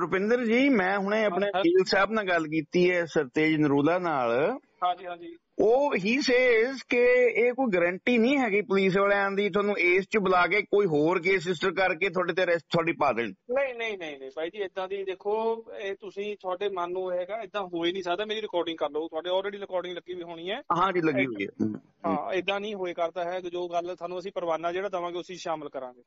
ਰੁਪਿੰਦਰ ਜੀ ਮੈਂ ਹੁਣੇ ਆਪਣੇ ਵਕੀਲ ਸਾਹਿਬ ਨਾਲ ਗੱਲ ਕੀਤੀ ਹੈ ਸਰਤੇਜ ਨਰੂਲਾ ਨਾਲ ਹਾਂਜੀ ਹਾਂਜੀ ਉਹ ਹੀ ਸੇਜ਼ ਕਿ ਇਹ ਕੋਈ ਗਾਰੰਟੀ ਨਹੀਂ ਹੈਗੀ ਪੁਲਿਸ ਵਾਲਿਆਂ ਦੀ ਤੁਹਾਨੂੰ ਇਸ ਚ ਬੁਲਾ ਕੇ ਕੋਈ ਹੋਰ ਕੇਸ ਰਜਿਸਟਰ ਕਰਕੇ ਤੁਹਾਡੇ ਤੇ ਅਰੈਸਟ ਤੁਹਾਡੀ ਪਾ ਦੇਣ ਨਹੀਂ ਨਹੀਂ ਨਹੀਂ ਨਹੀਂ ਭਾਈ ਜੀ ਇਦਾਂ ਦੀ ਦੇਖੋ ਇਹ ਤੁਸੀਂ ਤੁਹਾਡੇ ਮਨ ਨੂੰ ਹੈਗਾ ਇਦਾਂ ਹੋ ਹੀ ਨਹੀਂ ਸਕਦਾ ਮੇਰੀ ਰਿਕਾਰਡਿੰਗ ਕਰ ਲਓ ਤੁਹਾਡੇ ਆਲਰੇਡੀ ਰਿਕਾਰਡਿੰਗ ਲੱਗੀ ਵੀ ਹੋਣੀ ਹੈ ਹਾਂ ਜੀ ਲੱਗੀ ਹੋਈ ਹੈ ਹਾਂ ਇਦਾਂ ਨਹੀਂ ਹੋਏ ਕਰਦਾ ਹੈ ਕਿ ਜੋ ਗੱਲ ਤੁਹਾਨੂੰ ਅਸੀਂ ਪਰਵਾਨਾ ਜਿਹੜਾ ਦਵਾਂਗੇ ਉਸੇ ਸ਼ਾਮਲ ਕਰਾਂਗੇ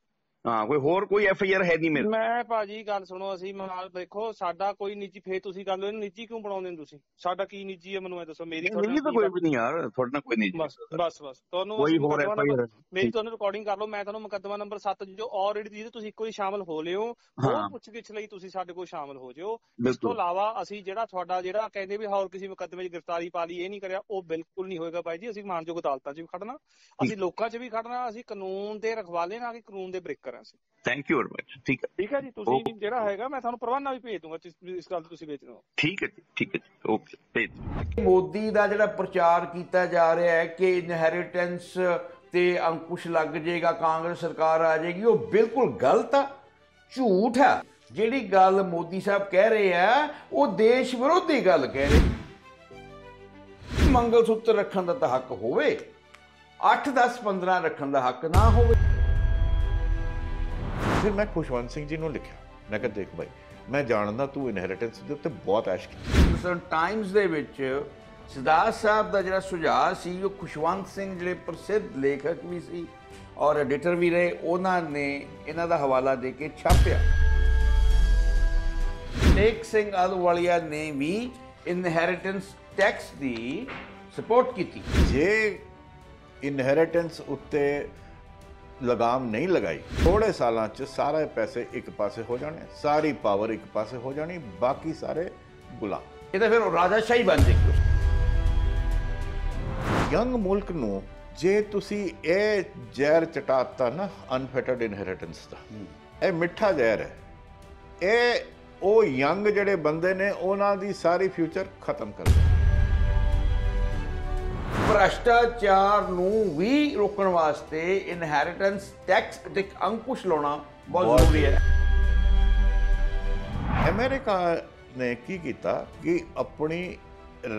ਹਾਂ ਕੋਈ ਹੋਰ ਕੋਈ ਐਫ ਆਈ ਆਰ ਹੈ ਨਹੀਂ ਮੇਰੇ ਮੈਂ ਭਾਜੀ ਗੱਲ ਸੁਣੋ ਅਸੀਂ ਮਾਲ ਦੇਖੋ ਸਾਡਾ ਕੋਈ ਨਿੱਜੀ ਫੇਰ ਤੁਸੀਂ ਗੱਲ ਇਹਨੂੰ ਨਿੱਜੀ ਕਿਉਂ ਬਣਾਉਂਦੇ ਤੁਸੀਂ ਸਾਡਾ ਕੀ ਨਿੱਜੀ ਹੈ ਮੈਨੂੰ ਇਹ ਦੱਸੋ ਮੇਰੀ ਨਿੱਜੀ ਤਾਂ ਕੋਈ ਵੀ ਨਹੀਂ ਯਾਰ ਤੁਹਾਡੇ ਨਾਲ ਕੋਈ ਨਿੱਜੀ ਬਸ ਬਸ ਬਸ ਤੁਹਾਨੂੰ ਕੋਈ ਹੋਰ ਐਫ ਆਈ ਆਰ ਮੇਰੀ ਤੁਹਾਨੂੰ ਰਿਕਾਰਡਿੰਗ ਕਰ ਲਓ ਮੈਂ ਤੁਹਾਨੂੰ ਮੁਕੱਦਮਾ ਨੰਬਰ 7 ਜੋ ਆਲਰੇਡੀ ਜਿਹਦੇ ਤੁਸੀਂ ਇੱਕੋ ਸ਼ਾਮਲ ਹੋ ਲਿਓ ਹੋਰ ਪੁੱਛਗਿੱਛ ਲਈ ਤੁਸੀਂ ਸਾਡੇ ਕੋਲ ਸ਼ਾਮਲ ਹੋ ਜਿਓ ਇਸ ਤੋਂ ਇਲਾਵਾ ਅਸੀਂ ਜਿਹੜਾ ਤੁਹਾਡਾ ਜਿਹੜਾ ਕਹਿੰਦੇ ਵੀ ਹੋਰ ਕਿਸੇ ਮੁਕੱਦਮੇ 'ਚ ਗ੍ਰਿਫਤਾਰੀ ਪਾ ਲਈ ਇਹ ਨਹੀਂ ਕਰਿਆ ਉਹ ਬਿਲਕੁਲ ਨਹੀਂ ਹੋਏਗਾ ਭਾਈ ਜੀ ਅਸੀਂ ਮਾਨਯੋਗ ਅਦਾਲਤਾਂ 'ਚ ਵੀ ਖੜਨਾ ਅਸੀਂ ਲੋਕਾਂ 'ਚ ਵੀ ਖੜਨਾ ਅਸੀਂ ਕਾਨੂੰਨ ਦੇ ਰਖਵਾਲੇ ਨਾਲ ਕਿ ਕਾਨੂੰਨ ਦੇ ਬ੍ਰੇਕਰ ਸੀ ਥੈਂਕ ਯੂ ਵੈਰੀ ਮਚ ਠੀਕ ਹੈ ਠੀਕ ਹੈ ਜੀ ਤੁਸੀਂ ਜਿਹੜਾ ਹੈਗਾ ਮੈਂ ਤੁਹਾਨੂੰ ਪਰਵਾਨਾ ਵੀ ਭੇਜ ਦੂੰਗਾ ਇਸ ਗੱਲ ਤੁਸੀਂ ਵੇਚ ਦਿਓ ਠੀਕ ਹੈ ਜੀ ਠੀਕ ਹੈ ਜੀ ਓਕੇ ਭੇਜ ਮੋਦੀ ਦਾ ਜਿਹੜਾ ਪ੍ਰਚਾਰ ਕੀਤਾ ਜਾ ਰਿਹਾ ਹੈ ਕਿ ਇਨਹੈਰੀਟੈਂਸ ਤੇ ਅੰਕੁਸ਼ ਲੱਗ ਜਾਏਗਾ ਕਾਂਗਰਸ ਸਰਕਾਰ ਆ ਜਾਏਗੀ ਉਹ ਬਿਲਕੁਲ ਗਲਤ ਆ ਝੂਠ ਆ ਜਿਹੜੀ ਗੱਲ ਮੋਦੀ ਸਾਹਿਬ ਕਹਿ ਰਹੇ ਆ ਉਹ ਦੇਸ਼ ਵਿਰੋਧੀ ਗੱਲ ਕਹਿ ਰਹੇ ਮੰਗਲ ਸੂਤਰ ਰੱਖਣ ਦਾ ਤਾਂ ਹੱਕ ਹੋਵੇ 8 10 15 ਰੱਖਣ ਦਾ ਹੱਕ ਨਾ ਹੋਵੇ ਫਿਰ ਮੈਂ ਖੁਸ਼ਵੰਤ ਸਿੰਘ ਜੀ ਨੂੰ ਲਿਖਿਆ ਮੈਂ ਕਿਹਾ ਦੇਖ ਭਾਈ ਮੈਂ ਜਾਣਦਾ ਤੂੰ ਇਨਹੈਰੀਟੈਂਸ ਦੇ ਉੱਤੇ ਬਹੁਤ ਐਸ਼ ਕੀਤੀ ਸਰ ਟਾਈਮਸ ਦੇ ਵਿੱਚ ਸਿਦਾਸ ਸਾਹਿਬ ਦਾ ਜਿਹੜਾ ਸੁਝਾਅ ਸੀ ਉਹ ਖੁਸ਼ਵੰਤ ਸਿੰਘ ਜਿਹੜੇ ਪ੍ਰਸਿੱਧ ਲੇਖਕ ਵੀ ਸੀ ਔਰ ਐਡੀਟਰ ਵੀ ਰਹੇ ਉਹਨਾਂ ਨੇ ਇਹਨਾਂ ਦਾ ਹਵਾਲਾ ਦੇ ਕੇ ਛਾਪਿਆ ਟੇਕ ਸਿੰਘ ਅਲਵਾਲੀਆ ਨੇ ਵੀ ਇਨਹੈਰੀਟੈਂਸ ਟੈਕਸ ਦੀ ਸਪੋਰਟ ਕੀਤੀ ਜੇ ਇਨਹੈਰੀਟੈਂਸ ਉੱਤੇ ਲਗਾਮ ਨਹੀਂ ਲਗਾਈ ਥੋੜੇ ਸਾਲਾਂ 'ਚ ਸਾਰੇ ਪੈਸੇ ਇੱਕ ਪਾਸੇ ਹੋ ਜਾਣੇ ਸਾਰੀ ਪਾਵਰ ਇੱਕ ਪਾਸੇ ਹੋ ਜਾਣੀ ਬਾਕੀ ਸਾਰੇ ਗੁਲਾਮ ਇਹ ਤਾਂ ਫਿਰ ਰਾਜਾਸ਼ਾਹੀ ਬਣ ਜੇ ਯੰਗ ਮੁਲਕ ਨੂੰ ਜੇ ਤੁਸੀਂ ਇਹ ਜ਼ਹਿਰ ਚਟਾਤਾ ਨਾ ਅਨਫੈਟਡ ਇਨਹੈਰਿਟੈਂਸ ਦਾ ਇਹ ਮਿੱਠਾ ਜ਼ਹਿਰ ਹੈ ਇਹ ਉਹ ਯੰਗ ਜਿਹੜੇ ਬੰਦੇ ਨੇ ਉਹਨਾਂ ਦੀ ਸਾਰੀ ਫਿਊਚਰ ਖਤਮ ਕਰ ਦਿੰਦਾ ਭ੍ਰਸ਼ਟਾਚਾਰ ਨੂੰ ਵੀ ਰੋਕਣ ਵਾਸਤੇ ਇਨਹੈਰੀਟੈਂਸ ਟੈਕਸ ਤੇ ਅੰਕੁਸ਼ ਲਾਉਣਾ ਬਹੁਤ ਜ਼ਰੂਰੀ ਹੈ ਅਮਰੀਕਾ ਨੇ ਕੀ ਕੀਤਾ ਕਿ ਆਪਣੀ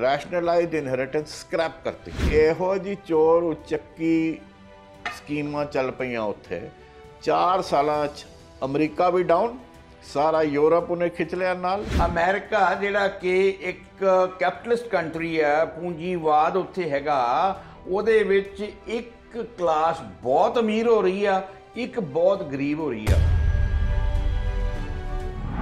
ਰੈਸ਼ਨਲਾਈਜ਼ਡ ਇਨਹੈਰੀਟੈਂਸ ਸਕ੍ਰੈਪ ਕਰਤੀ ਇਹੋ ਜੀ ਚੋਰ ਉਚੱਕੀ ਸਕੀਮਾਂ ਚੱਲ ਪਈਆਂ ਉੱਥੇ 4 ਸਾਲਾਂ 'ਚ ਅਮਰੀਕਾ ਵੀ ਡਾਊਨ ਸਾਰਾ ਯੂਰਪ ਉਹਨੇ ਖਿੱਚ ਲਿਆ ਨਾਲ ਅਮਰੀਕਾ ਜਿਹੜਾ ਕਿ ਇੱਕ ਕੈਪੀਟਲਿਸਟ ਕੰਟਰੀ ਹੈ ਪੂੰਜੀਵਾਦ ਉੱਥੇ ਹੈਗਾ ਉਹਦੇ ਵਿੱਚ ਇੱਕ ਕਲਾਸ ਬਹੁਤ ਅਮੀਰ ਹੋ ਰਹੀ ਆ ਇੱਕ ਬਹੁਤ ਗਰੀਬ ਹੋ ਰਹੀ ਆ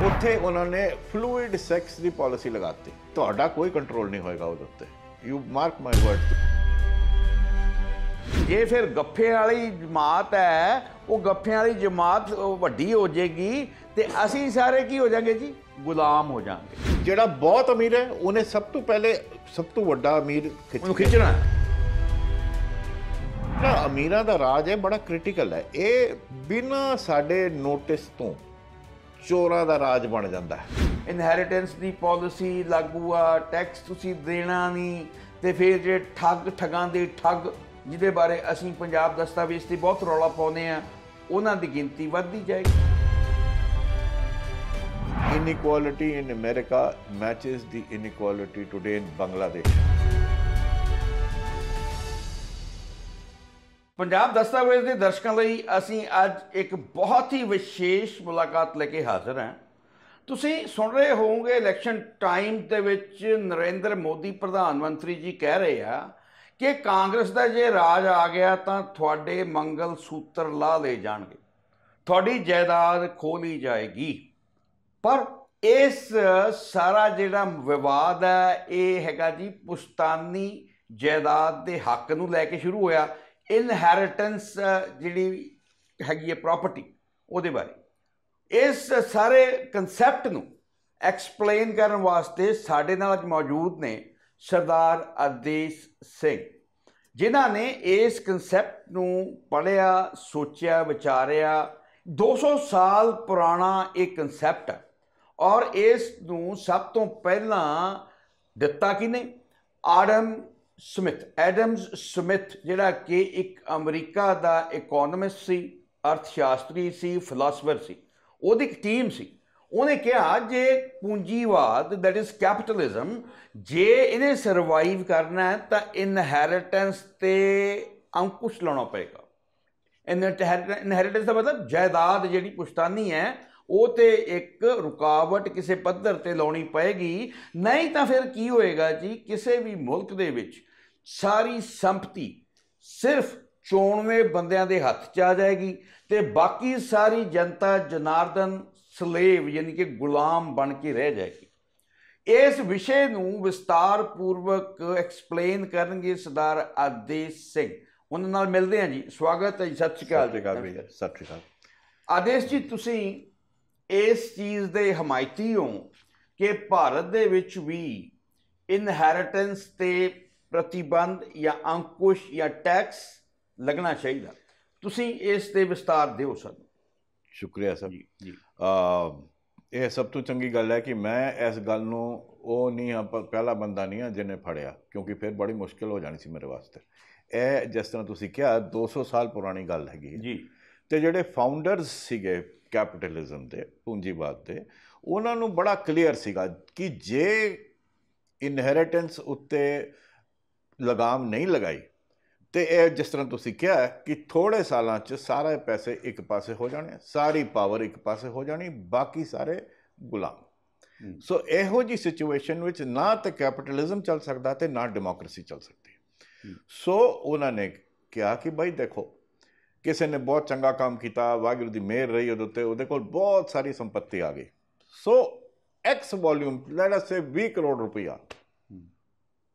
ਉੱਥੇ ਉਹਨਾਂ ਨੇ ਫਲੂਇਡ ਸੈਕਸ ਦੀ ਪਾਲਿਸੀ ਲਗਾਤੀ ਤੁਹਾਡਾ ਕੋਈ ਕੰਟਰੋਲ ਨਹੀਂ ਹੋਏਗਾ ਉਹਦੇ ਉੱਤੇ ਯੂ ਮਾਰਕ ਮਾਈ ਵਰਡ ਜੇ ਫਿਰ ਗੱਫੇ ਵਾਲੀ ਜਮਾਤ ਹੈ ਉਹ ਗੱਫਿਆਂ ਵਾਲੀ ਜਮਾਤ ਵੱਡੀ ਹੋ ਜਾਏਗੀ ਤੇ ਅਸੀਂ ਸਾਰੇ ਕੀ ਹੋ ਜਾਾਂਗੇ ਜੀ ਗੁਲਾਮ ਹੋ ਜਾਣਗੇ ਜਿਹੜਾ ਬਹੁਤ ਅਮੀਰ ਹੈ ਉਹਨੇ ਸਭ ਤੋਂ ਪਹਿਲੇ ਸਭ ਤੋਂ ਵੱਡਾ ਅਮੀਰ ਉਹਨੂੰ ਖਿੱਚਣਾ ਨਾ ਅਮੀਰਾਂ ਦਾ ਰਾਜ ਹੈ ਬੜਾ ਕ੍ਰਿਟੀਕਲ ਹੈ ਇਹ ਬਿਨਾ ਸਾਡੇ ਨੋਟਿਸ ਤੋਂ ਚੋਰਾਂ ਦਾ ਰਾਜ ਬਣ ਜਾਂਦਾ ਹੈ ਇਨਹੈਰੀਟੈਂਸ ਦੀ ਪਾਲਿਸੀ ਲਾਗੂ ਆ ਟੈਕਸ ਤੁਸੀਂ ਦੇਣਾ ਨਹੀਂ ਤੇ ਫਿਰ ਜੇ ਠੱਗ ਠਗਾਂ ਦੇ ਠੱਗ ਜਿਹਦੇ ਬਾਰੇ ਅਸੀਂ ਪੰਜਾਬ ਦਸਤਾਵੇਜ਼ ਤੇ ਬਹੁਤ ਰੌਲਾ ਪਾਉਂਦੇ ਆ ਉਹਨਾਂ ਦੀ ਗਿਣਤੀ ਵੱਧਦੀ ਜਾਏਗੀ inequality in America matches the inequality today in Bangladesh. Punjab ਦਸਤਾਵੇਜ਼ ਦੇ ਦਰਸ਼ਕਾਂ ਲਈ ਅਸੀਂ ਅੱਜ ਇੱਕ ਬਹੁਤ ਹੀ ਵਿਸ਼ੇਸ਼ ਮੁਲਾਕਾਤ ਲੈ ਕੇ ਹਾਜ਼ਰ ਹਾਂ ਤੁਸੀਂ ਸੁਣ ਰਹੇ ਹੋਵੋਗੇ ਇਲੈਕਸ਼ਨ ਟਾਈਮ ਦੇ ਵਿੱਚ ਨਰਿੰਦਰ ਮੋਦੀ ਪ੍ਰਧਾਨ ਮੰਤਰੀ ਜੀ ਕਹਿ ਰਹੇ ਆ ਕਿ ਕਾਂਗਰਸ ਦਾ ਜੇ ਰਾਜ ਆ ਗਿਆ ਤਾਂ ਤੁਹਾਡੇ ਮੰਗਲ ਸੂਤਰ ਲਾ ਲਏ ਜਾਣਗੇ ਤੁਹਾਡੀ ਜਾਇਦਾਦ ਖੋਲੀ ਜਾਏਗੀ ਪਰ ਇਸ ਸਾਰਾ ਜਿਹੜਾ ਵਿਵਾਦ ਹੈ ਇਹ ਹੈਗਾ ਜੀ ਪੁਸਤਾਨੀ ਜਾਇਦਾਦ ਦੇ ਹੱਕ ਨੂੰ ਲੈ ਕੇ ਸ਼ੁਰੂ ਹੋਇਆ ਇਨਹੈਰਿਟੈਂਸ ਜਿਹੜੀ ਹੈਗੀ ਹੈ ਪ੍ਰਾਪਰਟੀ ਉਹਦੇ ਬਾਰੇ ਇਸ ਸਾਰੇ ਕਨਸੈਪਟ ਨੂੰ ਐਕਸਪਲੇਨ ਕਰਨ ਵਾਸਤੇ ਸਾਡੇ ਨਾਲ ਅੱਜ ਮੌਜੂਦ ਨੇ ਸਰਦਾਰ ਅਰਦੇਸ਼ ਸਿੰਘ ਜਿਨ੍ਹਾਂ ਨੇ ਇਸ ਕਨਸੈਪਟ ਨੂੰ ਪੜਿਆ ਸੋਚਿਆ ਵਿਚਾਰਿਆ 200 ਸਾਲ ਪੁਰਾਣਾ ਇਹ ਕਨਸੈਪਟ ਹੈ ਔਰ ਇਸ ਨੂੰ ਸਭ ਤੋਂ ਪਹਿਲਾਂ ਦਿੱਤਾ ਕਿਨੇ ਆਡਮ ਸਮਿਥ ਐਡਮਸ ਸਮਿਥ ਜਿਹੜਾ ਕਿ ਇੱਕ ਅਮਰੀਕਾ ਦਾ ਇਕਨੋਮਿਸਟ ਸੀ ਅਰਥ ਸ਼ਾਸਤਰੀ ਸੀ ਫਿਲਾਸਫਰ ਸੀ ਉਹਦੀ ਇੱਕ ਟੀਮ ਸੀ ਉਹਨੇ ਕਿਹਾ ਜੇ ਪੂੰਜੀਵਾਦ ਦੈਟ ਇਜ਼ ਕੈਪੀਟਲਿਜ਼ਮ ਜੇ ਇਹਨੇ ਸਰਵਾਈਵ ਕਰਨਾ ਹੈ ਤਾਂ ਇਨਹੈਰਿਟੈਂਸ ਤੇ ਅੰਕੁਸ਼ ਲਾਉਣਾ ਪਏਗਾ ਇਨਹੈਰਿਟੈਂਸ ਦਾ ਮਤਲਬ ਜਾਇਦਾਦ ਜਿਹੜੀ ਪੁਸ਼ਤਾਨੀ ਹੈ ਉਹ ਤੇ ਇੱਕ ਰੁਕਾਵਟ ਕਿਸੇ ਪੱਧਰ ਤੇ ਲਾਉਣੀ ਪਏਗੀ ਨਹੀਂ ਤਾਂ ਫਿਰ ਕੀ ਹੋਏਗਾ ਜੀ ਕਿਸੇ ਵੀ ਮੁਲਕ ਦੇ ਵਿੱਚ ਸਾਰੀ ਸੰਪਤੀ ਸਿਰਫ ਚੋਣਵੇਂ ਬੰਦਿਆਂ ਦੇ ਹੱਥ 'ਚ ਆ ਜਾਏਗੀ ਤੇ ਬਾਕੀ ਸਾਰੀ ਜਨਤਾ ਜਨਾਰਦਨ ਸਲੇਵ ਯਾਨੀ ਕਿ ਗੁਲਾਮ ਬਣ ਕੇ ਰਹਿ ਜਾਏਗੀ ਇਸ ਵਿਸ਼ੇ ਨੂੰ ਵਿਸਤਾਰ ਪੂਰਵਕ ਐਕਸਪਲੇਨ ਕਰਨਗੇ ਸਰਦਾਰ ਆਦੇਸ਼ ਸਿੰਘ ਉਹਨਾਂ ਨਾਲ ਮਿਲਦੇ ਹਾਂ ਜੀ ਸਵਾਗਤ ਹੈ ਜੀ ਸਤਿ ਸ਼੍ਰੀ ਅਕਾਲ ਜੀ ਸਤਿ ਸ਼੍ਰੀ ਅਕਾਲ ਆਦੇਸ਼ ਜੀ ਤੁਸੀਂ ਇਸ ਚੀਜ਼ ਦੇ ਹਮਾਇਤੀ ਹੋ ਕਿ ਭਾਰਤ ਦੇ ਵਿੱਚ ਵੀ ਇਨਹੈਰਿਟੈਂਸ ਤੇ ਪ੍ਰਤੀਬੰਧ ਜਾਂ ਅੰਕੁਸ਼ ਜਾਂ ਟੈਕਸ ਲੱਗਣਾ ਚਾਹੀਦਾ ਤੁਸੀਂ ਇਸ ਤੇ ਵਿਸਤਾਰ ਦਿਓ ਸਾਨੂੰ ਸ਼ੁਕਰੀਆ ਸਰ ਜੀ ਇਹ ਸਭ ਤੋਂ ਚੰਗੀ ਗੱਲ ਹੈ ਕਿ ਮੈਂ ਇਸ ਗੱਲ ਨੂੰ ਉਹ ਨਹੀਂ ਹਾਂ ਪਹਿਲਾ ਬੰਦਾ ਨਹੀਂ ਹਾਂ ਜਿਹਨੇ ਫੜਿਆ ਕਿਉਂਕਿ ਫਿਰ ਬੜੀ ਮੁਸ਼ਕਲ ਹੋ ਜਾਣੀ ਸੀ ਮੇਰੇ ਵਾਸਤੇ ਇਹ ਜਿਸ ਤਰ੍ਹਾਂ ਤੁਸੀਂ ਕਿਹਾ 200 ਸਾਲ ਪੁਰਾਣੀ ਗੱਲ ਹੈਗੀ ਜੀ ਤੇ ਜਿਹੜੇ ਫਾਊਂਡਰਸ ਸੀਗੇ ਕੈਪੀਟਲਿਜ਼ਮ ਦੇ ਪੂੰਜੀਵਾਦ ਦੇ ਉਹਨਾਂ ਨੂੰ ਬੜਾ ਕਲੀਅਰ ਸੀਗਾ ਕਿ ਜੇ ਇਨਹੈਰੀਟੈਂਸ ਉੱਤੇ ਲਗਾਮ ਨਹੀਂ ਲਗਾਈ ਤੇ ਇਹ ਜਿਸ ਤਰ੍ਹਾਂ ਤੁਸੀਂ ਕਿਹਾ ਕਿ ਥੋੜੇ ਸਾਲਾਂ 'ਚ ਸਾਰੇ ਪੈਸੇ ਇੱਕ ਪਾਸੇ ਹੋ ਜਾਣੇ ਸਾਰੀ ਪਾਵਰ ਇੱਕ ਪਾਸੇ ਹੋ ਜਾਣੀ ਬਾਕੀ ਸਾਰੇ ਗੁਲਾਮ ਸੋ ਇਹੋ ਜੀ ਸਿਚੁਏਸ਼ਨ ਵਿੱਚ ਨਾ ਤੇ ਕੈਪੀਟਲਿਜ਼ਮ ਚੱਲ ਸਕਦਾ ਤੇ ਨਾ ਡੈਮੋਕ੍ਰੇਸੀ ਚੱਲ ਸਕਦੀ ਸੋ ਉਹਨਾਂ ਨੇ ਕਿਹਾ ਕਿ ਭਾਈ ਦੇਖੋ ਕਿਸੇ ਨੇ ਬਹੁਤ ਚੰਗਾ ਕੰਮ ਕੀਤਾ ਵਾਹਿਗੁਰੂ ਦੀ ਮਿਹਰ ਰਹੀ ਉਹਦੇ ਉੱਤੇ ਉਹਦੇ ਕੋਲ ਬਹੁਤ ਸਾਰੀ ਸੰਪਤੀ ਆ ਗਈ so x volume let us say 20 crore ਰੁਪਇਆ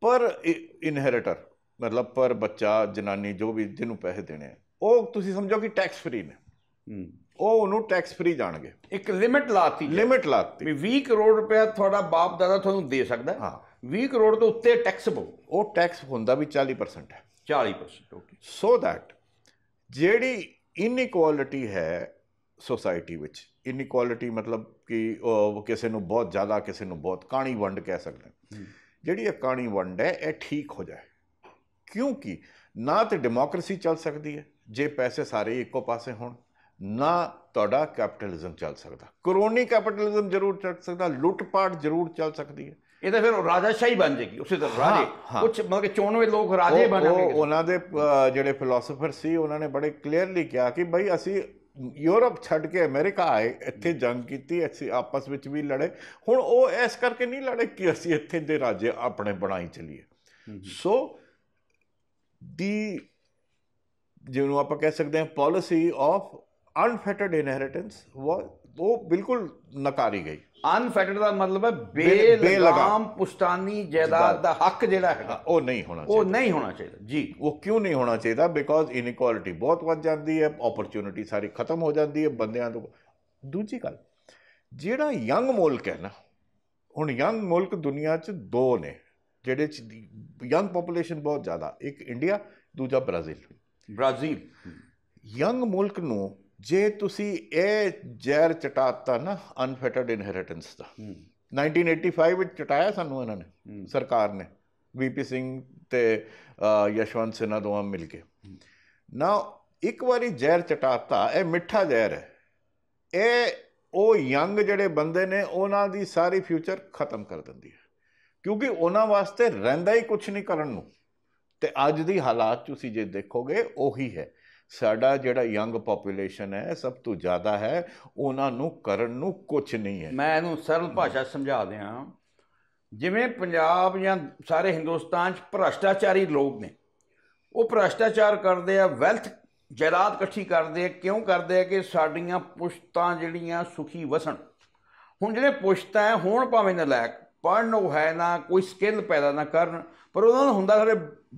ਪਰ ਇਨਹੈਰੀਟਰ ਮਤਲਬ ਪਰ ਬੱਚਾ ਜਨਾਨੀ ਜੋ ਵੀ ਜਿਹਨੂੰ ਪੈਸੇ ਦੇਣੇ ਉਹ ਤੁਸੀਂ ਸਮਝੋ ਕਿ ਟੈਕਸ ਫ੍ਰੀ ਨੇ ਉਹ ਉਹਨੂੰ ਟੈਕਸ ਫ੍ਰੀ ਜਾਣਗੇ ਇੱਕ ਲਿਮਿਟ ਲਾਤੀ ਲਿਮਿਟ ਲਾਤੀ ਵੀ 20 ਕਰੋੜ ਰੁਪਏ ਤੁਹਾਡਾ ਬਾਪ ਦਾਦਾ ਤੁਹਾਨੂੰ ਦੇ ਸਕਦਾ ਹਾਂ 20 ਕਰੋੜ ਤੋਂ ਉੱਤੇ ਟੈਕਸ ਉਹ ਟੈਕਸ ਹੁੰਦਾ ਵੀ 40% ਹੈ 40% ਓਕੇ ਸੋ ਥੈਟ ਜਿਹੜੀ ਇਨਇਕੁਆਲਿਟੀ ਹੈ ਸੋਸਾਇਟੀ ਵਿੱਚ ਇਨਇਕੁਆਲਿਟੀ ਮਤਲਬ ਕਿ ਉਹ ਕਿਸੇ ਨੂੰ ਬਹੁਤ ਜ਼ਿਆਦਾ ਕਿਸੇ ਨੂੰ ਬਹੁਤ ਕਾਣੀ ਵੰਡ ਕਹਿ ਸਕਦੇ ਜਿਹੜੀ ਇਹ ਕਾਣੀ ਵੰਡ ਹੈ ਇਹ ਠੀਕ ਹੋ ਜਾਏ ਕਿਉਂਕਿ ਨਾ ਤੇ ਡੈਮੋਕ੍ਰੇਸੀ ਚੱਲ ਸਕਦੀ ਹੈ ਜੇ ਪੈਸੇ ਸਾਰੇ ਇੱਕੋ ਪਾਸੇ ਹੋਣ ਨਾ ਤੁਹਾਡਾ ਕੈਪੀਟਲਿਜ਼ਮ ਚੱਲ ਸਕਦਾ ਕਰੋਨੀ ਕੈਪੀਟਲਿਜ਼ਮ ਜ਼ਰੂਰ ਚੱਲ ਸਕਦਾ ਲੁੱਟਪਾਟ ਜ਼ਰੂਰ ਚੱਲ ਸਕਦੀ ਹੈ ਇਹ ਤਾਂ ਫਿਰ ਰਾਜਾਸ਼ਾਹੀ ਬਣ ਜੇਗੀ ਉਸੇ ਤਰ੍ਹਾਂ ਰਾਜੇ ਕੁਝ ਮਤਲਬ ਕਿ 94 ਲੋਕ ਰਾਜੇ ਬਣਨਗੇ ਉਹਨਾਂ ਦੇ ਜਿਹੜੇ ਫਿਲਾਸਫਰ ਸੀ ਉਹਨਾਂ ਨੇ ਬੜੇ ਕਲੀਅਰਲੀ ਕਿਹਾ ਕਿ ਭਾਈ ਅਸੀਂ ਯੂਰਪ ਛੱਡ ਕੇ ਅਮਰੀਕਾ ਆਏ ਇੱਥੇ ਜੰਗ ਕੀਤੀ ਅਸੀਂ ਆਪਸ ਵਿੱਚ ਵੀ ਲੜੇ ਹੁਣ ਉਹ ਇਸ ਕਰਕੇ ਨਹੀਂ ਲੜੇ ਕਿ ਅਸੀਂ ਇੱਥੇ ਦੇ ਰਾਜੇ ਆਪਣੇ ਬਣਾਈ ਚਲੀਏ ਸੋ ਦੀ ਜਿਹਨੂੰ ਆਪਾਂ ਕਹਿ ਸਕਦੇ ਹਾਂ policy of unfettered inheritance was ਉਹ ਬਿਲਕੁਲ ਨਕਾਰੀ ਗਈ ਅਨਫੈਟਡ ਦਾ ਮਤਲਬ ਹੈ ਬੇਲਗਾਮ ਪੁਸ਼ਤਾਨੀ ਜਾਇਦਾਦ ਦਾ ਹੱਕ ਜਿਹੜਾ ਹੈਗਾ ਉਹ ਨਹੀਂ ਹੋਣਾ ਚਾਹੀਦਾ ਉਹ ਨਹੀਂ ਹੋਣਾ ਚਾਹੀਦਾ ਜੀ ਉਹ ਕਿਉਂ ਨਹੀਂ ਹੋਣਾ ਚਾਹੀਦਾ ਬਿਕੋਜ਼ ਇਨਕੁਆਲਿਟੀ ਬਹੁਤ ਵੱਧ ਜਾਂਦੀ ਹੈ ਓਪਰਚ्युनिटी ਸਾਰੀ ਖਤਮ ਹੋ ਜਾਂਦੀ ਹੈ ਬੰਦਿਆਂ ਤੋਂ ਦੂਜੀ ਗੱਲ ਜਿਹੜਾ ਯੰਗ ਮੁਲਕ ਹੈ ਨਾ ਹੁਣ ਯੰਗ ਮੁਲਕ ਦੁਨੀਆ 'ਚ ਦੋ ਨੇ ਜਿਹੜੇ 'ਚ ਯੰਗ ਪੋਪੂਲੇਸ਼ਨ ਬਹੁਤ ਜ਼ਿਆਦਾ ਇੱਕ ਇੰਡੀਆ ਦੂਜਾ ਬ੍ਰਾਜ਼ੀਲ ਬ੍ਰਾਜ਼ੀਲ ਯੰਗ ਮੁਲਕ ਨੂੰ ਜੇ ਤੁਸੀਂ ਇਹ ਜ਼ਹਿਰ ਚਟਾਤਾ ਨਾ ਅਨਫੈਟਡ ਇਨਹੈਰੀਟੈਂਸ ਦਾ 1985 ਵਿੱਚ ਚਟਾਇਆ ਸਾਨੂੰ ਇਹਨਾਂ ਨੇ ਸਰਕਾਰ ਨੇ ਵੀਪੀ ਸਿੰਘ ਤੇ ਯਸ਼ਵੰਤ ਸਿਨਾ ਦੋਵਾਂ ਮਿਲ ਕੇ ਨਾ ਇੱਕ ਵਾਰੀ ਜ਼ਹਿਰ ਚਟਾਤਾ ਇਹ ਮਿੱਠਾ ਜ਼ਹਿਰ ਹੈ ਇਹ ਉਹ ਯੰਗ ਜਿਹੜੇ ਬੰਦੇ ਨੇ ਉਹਨਾਂ ਦੀ ਸਾਰੀ ਫਿਊਚਰ ਖਤਮ ਕਰ ਦਿੰਦੀ ਹੈ ਕਿਉਂਕਿ ਉਹਨਾਂ ਵਾਸਤੇ ਰਹਿੰਦਾ ਹੀ ਕੁਝ ਨਹੀਂ ਕਰਨ ਨੂੰ ਤੇ ਅੱਜ ਦੀ ਹਾਲਾਤ ਤੁਸੀਂ ਜੇ ਦੇਖੋਗੇ ਉਹੀ ਹੈ ਸਾਡਾ ਜਿਹੜਾ ਯੰਗ ਪੋਪੂਲੇਸ਼ਨ ਹੈ ਸਭ ਤੋਂ ਜ਼ਿਆਦਾ ਹੈ ਉਹਨਾਂ ਨੂੰ ਕਰਨ ਨੂੰ ਕੁਝ ਨਹੀਂ ਹੈ ਮੈਂ ਇਹਨੂੰ ਸਰਲ ਭਾਸ਼ਾ ਸਮਝਾ ਦਿਆਂ ਜਿਵੇਂ ਪੰਜਾਬ ਜਾਂ ਸਾਰੇ ਹਿੰਦੁਸਤਾਨ 'ਚ ਭ੍ਰਸ਼ਟਾਚਾਰੀ ਲੋਕ ਨੇ ਉਹ ਭ੍ਰਸ਼ਟਾਚਾਰ ਕਰਦੇ ਆ ਵੈਲਥ ਜਾਇਦਾਦ ਇਕੱਠੀ ਕਰਦੇ ਆ ਕਿਉਂ ਕਰਦੇ ਆ ਕਿ ਸਾਡੀਆਂ ਪੁਸ਼ਤਾਂ ਜਿਹੜੀਆਂ ਸੁਖੀ ਵਸਣ ਹੁਣ ਜਿਹੜੇ ਪੁਸ਼ਤਾਂ ਹੋਣ ਭਾਵੇਂ ਨਾ ਲੈ ਪੜਨ ਉਹ ਹੈ ਨਾ ਕੋਈ ਸਕਿੱਲ ਪੈਦਾ ਨਾ ਕਰਨ ਪਰ ਉਹਨਾਂ ਨੂੰ ਹੁੰਦਾ ਸਾਰੇ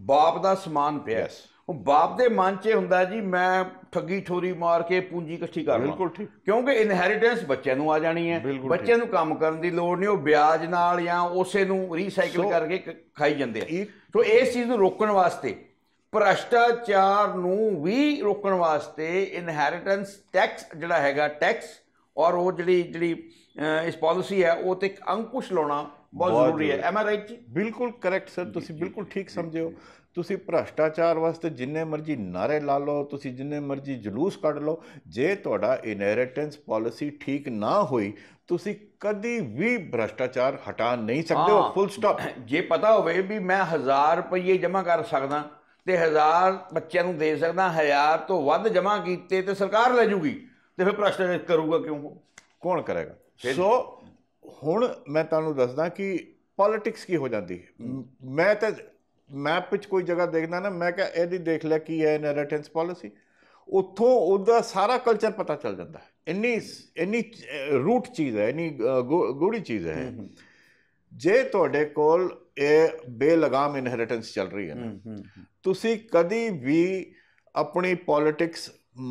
ਬਾਪ ਦਾ ਸਮਾਨ ਪਿਆ ਉਹ ਬਾਪ ਦੇ ਮਨ 'ਚ ਹੁੰਦਾ ਜੀ ਮੈਂ ਠੱਗੀ ਠੋਰੀ ਮਾਰ ਕੇ ਪੂੰਜੀ ਇਕੱਠੀ ਕਰ ਬਿਲਕੁਲ ਠੀਕ ਕਿਉਂਕਿ ਇਨਹੈਰੀਟੈਂਸ ਬੱਚਿਆਂ ਨੂੰ ਆ ਜਾਣੀ ਹੈ ਬੱਚਿਆਂ ਨੂੰ ਕੰਮ ਕਰਨ ਦੀ ਲੋੜ ਨਹੀਂ ਉਹ ਵਿਆਜ ਨਾਲ ਜਾਂ ਉਸੇ ਨੂੰ ਰੀਸਾਈਕਲ ਕਰਕੇ ਖਾਈ ਜਾਂਦੇ ਆ ਸੋ ਇਸ ਚੀਜ਼ ਨੂੰ ਰੋਕਣ ਵਾਸਤੇ ਭ੍ਰਸ਼ਟਾਚਾਰ ਨੂੰ ਵੀ ਰੋਕਣ ਵਾਸਤੇ ਇਨਹੈਰੀਟੈਂਸ ਟੈਕਸ ਜਿਹੜਾ ਹੈਗਾ ਟੈਕਸ ਔਰ ਉਹ ਜਿਹੜੀ ਜਿਹੜੀ ਇਸ ਪਾਲਿਸੀ ਹੈ ਉਹ ਤੇ ਅੰਕੁਸ਼ ਲਾਉਣਾ ਬਹੁਤ ਜ਼ਰੂਰੀ ਹੈ ਐਮ ਆਈ ਰਾਈਟ ਜੀ ਬਿਲਕੁਲ ਕਰੈਕਟ ਸਰ ਤੁਸੀਂ ਬਿਲਕੁਲ ਠੀਕ ਸਮਝੇ ਹੋ ਤੁਸੀਂ ਭ੍ਰਸ਼ਟਾਚਾਰ ਵਾਸਤੇ ਜਿੰਨੇ ਮਰਜ਼ੀ ਨਾਰੇ ਲਾ ਲਓ ਤੁਸੀਂ ਜਿੰਨੇ ਮਰਜ਼ੀ ਜਲੂਸ ਕੱਢ ਲਓ ਜੇ ਤੁਹਾਡਾ ਇਨਹੈਰੀਟੈਂਸ ਪਾਲਿਸੀ ਠੀਕ ਨਾ ਹੋਈ ਤੁਸੀਂ ਕਦੀ ਵੀ ਭ੍ਰਸ਼ਟਾਚਾਰ ਹਟਾ ਨਹੀਂ ਸਕਦੇ ਹੋ ਫੁੱਲ ਸਟਾਪ ਜੇ ਪਤਾ ਹੋਵੇ ਵੀ ਮੈਂ 1000 ਰੁਪਏ ਜਮ੍ਹਾਂ ਕਰ ਸਕਦਾ ਤੇ 1000 ਬੱਚਿਆਂ ਨੂੰ ਦੇ ਸਕਦਾ 1000 ਤੋਂ ਵੱਧ ਜਮ੍ਹਾਂ ਕੀਤੇ ਤੇ ਸਰਕਾਰ ਲੈ ਜੂਗੀ ਤੇ ਫਿਰ ਭ੍ਰਸ਼ਟਾਚਾਰ ਕਰੂਗਾ ਕਿਉਂ ਕੌਣ ਕਰੇਗਾ ਸੋ ਹੁਣ ਮੈਂ ਤੁਹਾਨੂੰ ਦੱਸਦਾ ਕਿ ਪੋਲਿਟਿਕਸ ਕੀ ਹੋ ਜਾਂਦੀ ਹੈ ਮੈਂ ਤਾਂ ਮੈਪ ਵਿੱਚ ਕੋਈ ਜਗ੍ਹਾ ਦੇਖਦਾ ਨਾ ਮੈਂ ਕਿਹਾ ਇਹਦੀ ਦੇਖ ਲੈ ਕੀ ਹੈ ਇਨਹੈਰੀਟੈਂਸ ਪਾਲਿਸੀ ਉੱਥੋਂ ਉਹਦਾ ਸਾਰਾ ਕਲਚਰ ਪਤਾ ਚੱਲ ਜਾਂਦਾ ਹੈ ਇੰਨੀ ਇੰਨੀ ਰੂਟ ਚੀਜ਼ ਹੈ ਇੰਨੀ ਗੂੜੀ ਚੀਜ਼ ਹੈ ਜੇ ਤੁਹਾਡੇ ਕੋਲ ਇਹ ਬੇਲਗਾਮ ਇਨਹੈਰੀਟੈਂਸ ਚੱਲ ਰਹੀ ਹੈ ਨਾ ਤੁਸੀਂ ਕਦੀ ਵੀ ਆਪਣੀ ਪੋਲਿਟਿਕਸ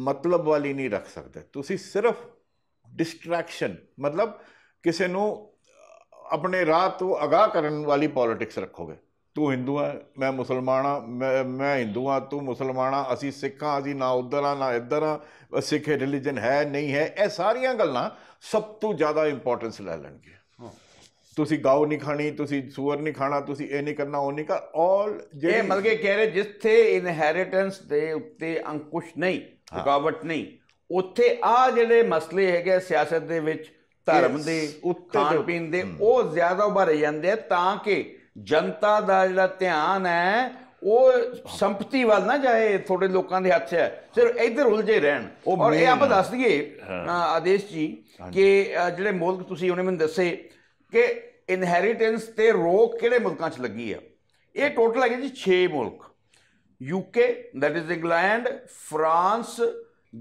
ਮਤਲਬ ਵਾਲੀ ਨਹੀਂ ਰੱਖ ਸਕਦੇ ਤੁਸੀਂ ਸਿਰਫ ਡਿਸਟਰੈਕਸ਼ਨ ਮਤਲਬ ਕਿਸੇ ਨੂੰ ਆਪਣੇ ਰਾਹ ਤੋਂ ਅਗਾਹ ਕਰਨ ਵਾਲੀ ਪੋਲਿਟਿਕਸ ਰੱਖੋਗੇ ਤੂੰ ਹਿੰਦੂ ਆ ਮੈਂ ਮੁਸਲਮਾਨ ਆ ਮੈਂ ਹਿੰਦੂ ਆ ਤੂੰ ਮੁਸਲਮਾਨ ਆ ਅਸੀਂ ਸਿੱਖਾਂ ਅਸੀਂ ਨਾ ਉਧਰ ਆ ਨਾ ਇੱਧਰ ਆ ਸਿੱਖ ਰਿਲੀਜਨ ਹੈ ਨਹੀਂ ਹੈ ਇਹ ਸਾਰੀਆਂ ਗੱਲਾਂ ਸਭ ਤੋਂ ਜ਼ਿਆਦਾ ਇੰਪੋਰਟੈਂਸ ਲੈ ਲੈਣਗੇ ਤੁਸੀਂ ਗਾਉ ਨਹੀਂ ਖਾਣੀ ਤੁਸੀਂ ਸੂਰ ਨਹੀਂ ਖਾਣਾ ਤੁਸੀਂ ਇਹ ਨਹੀਂ ਕਰਨਾ ਉਹ ਨਹੀਂ ਕਰ ਆਲ ਇਹ ਕਿ ਕਹਿ ਰਹੇ ਜਿੱਥੇ ਇਨਹੈਰੀਟੈਂਸ ਦੇ ਉੱਤੇ ਅੰਕੁਸ਼ ਨਹੀਂ ਰੁਕਾਵਟ ਨਹੀਂ ਉੱਥੇ ਆ ਜਿਹੜੇ ਮਸਲੇ ਹੈਗੇ ਸਿਆਸਤ ਦੇ ਵਿੱਚ ਧਰਮ ਦੇ ਉੱਤੇ ਪੀਣ ਦੇ ਉਹ ਜ਼ਿਆਦਾ ਉਭਰ ਜਾਂਦੇ ਆ ਤਾਂ ਕਿ ਜਨਤਾ ਦਾ ਜਿਹੜਾ ਧਿਆਨ ਹੈ ਉਹ ਸੰਪਤੀ ਵੱਲ ਨਾ ਜਾਏ ਥੋੜੇ ਲੋਕਾਂ ਦੇ ਹੱਥ ਹੈ ਸਿਰਫ ਇੱਧਰ ਉਲਝੇ ਰਹਿਣ ਔਰ ਇਹ ਆਪਾਂ ਦੱਸ ਦਈਏ ਆਦੇਸ਼ ਜੀ ਕਿ ਜਿਹੜੇ ਮੁਲਕ ਤੁਸੀਂ ਉਹਨੇ ਮੈਨੂੰ ਦੱਸੇ ਕਿ ਇਨਹੈਰੀਟੈਂਸ ਤੇ ਰੋਕ ਕਿਹੜੇ ਮੁਲਕਾਂ 'ਚ ਲੱਗੀ ਆ ਇਹ ਟੋਟਲ ਹੈਗੇ ਜੀ 6 ਮੁਲਕ UK that is England France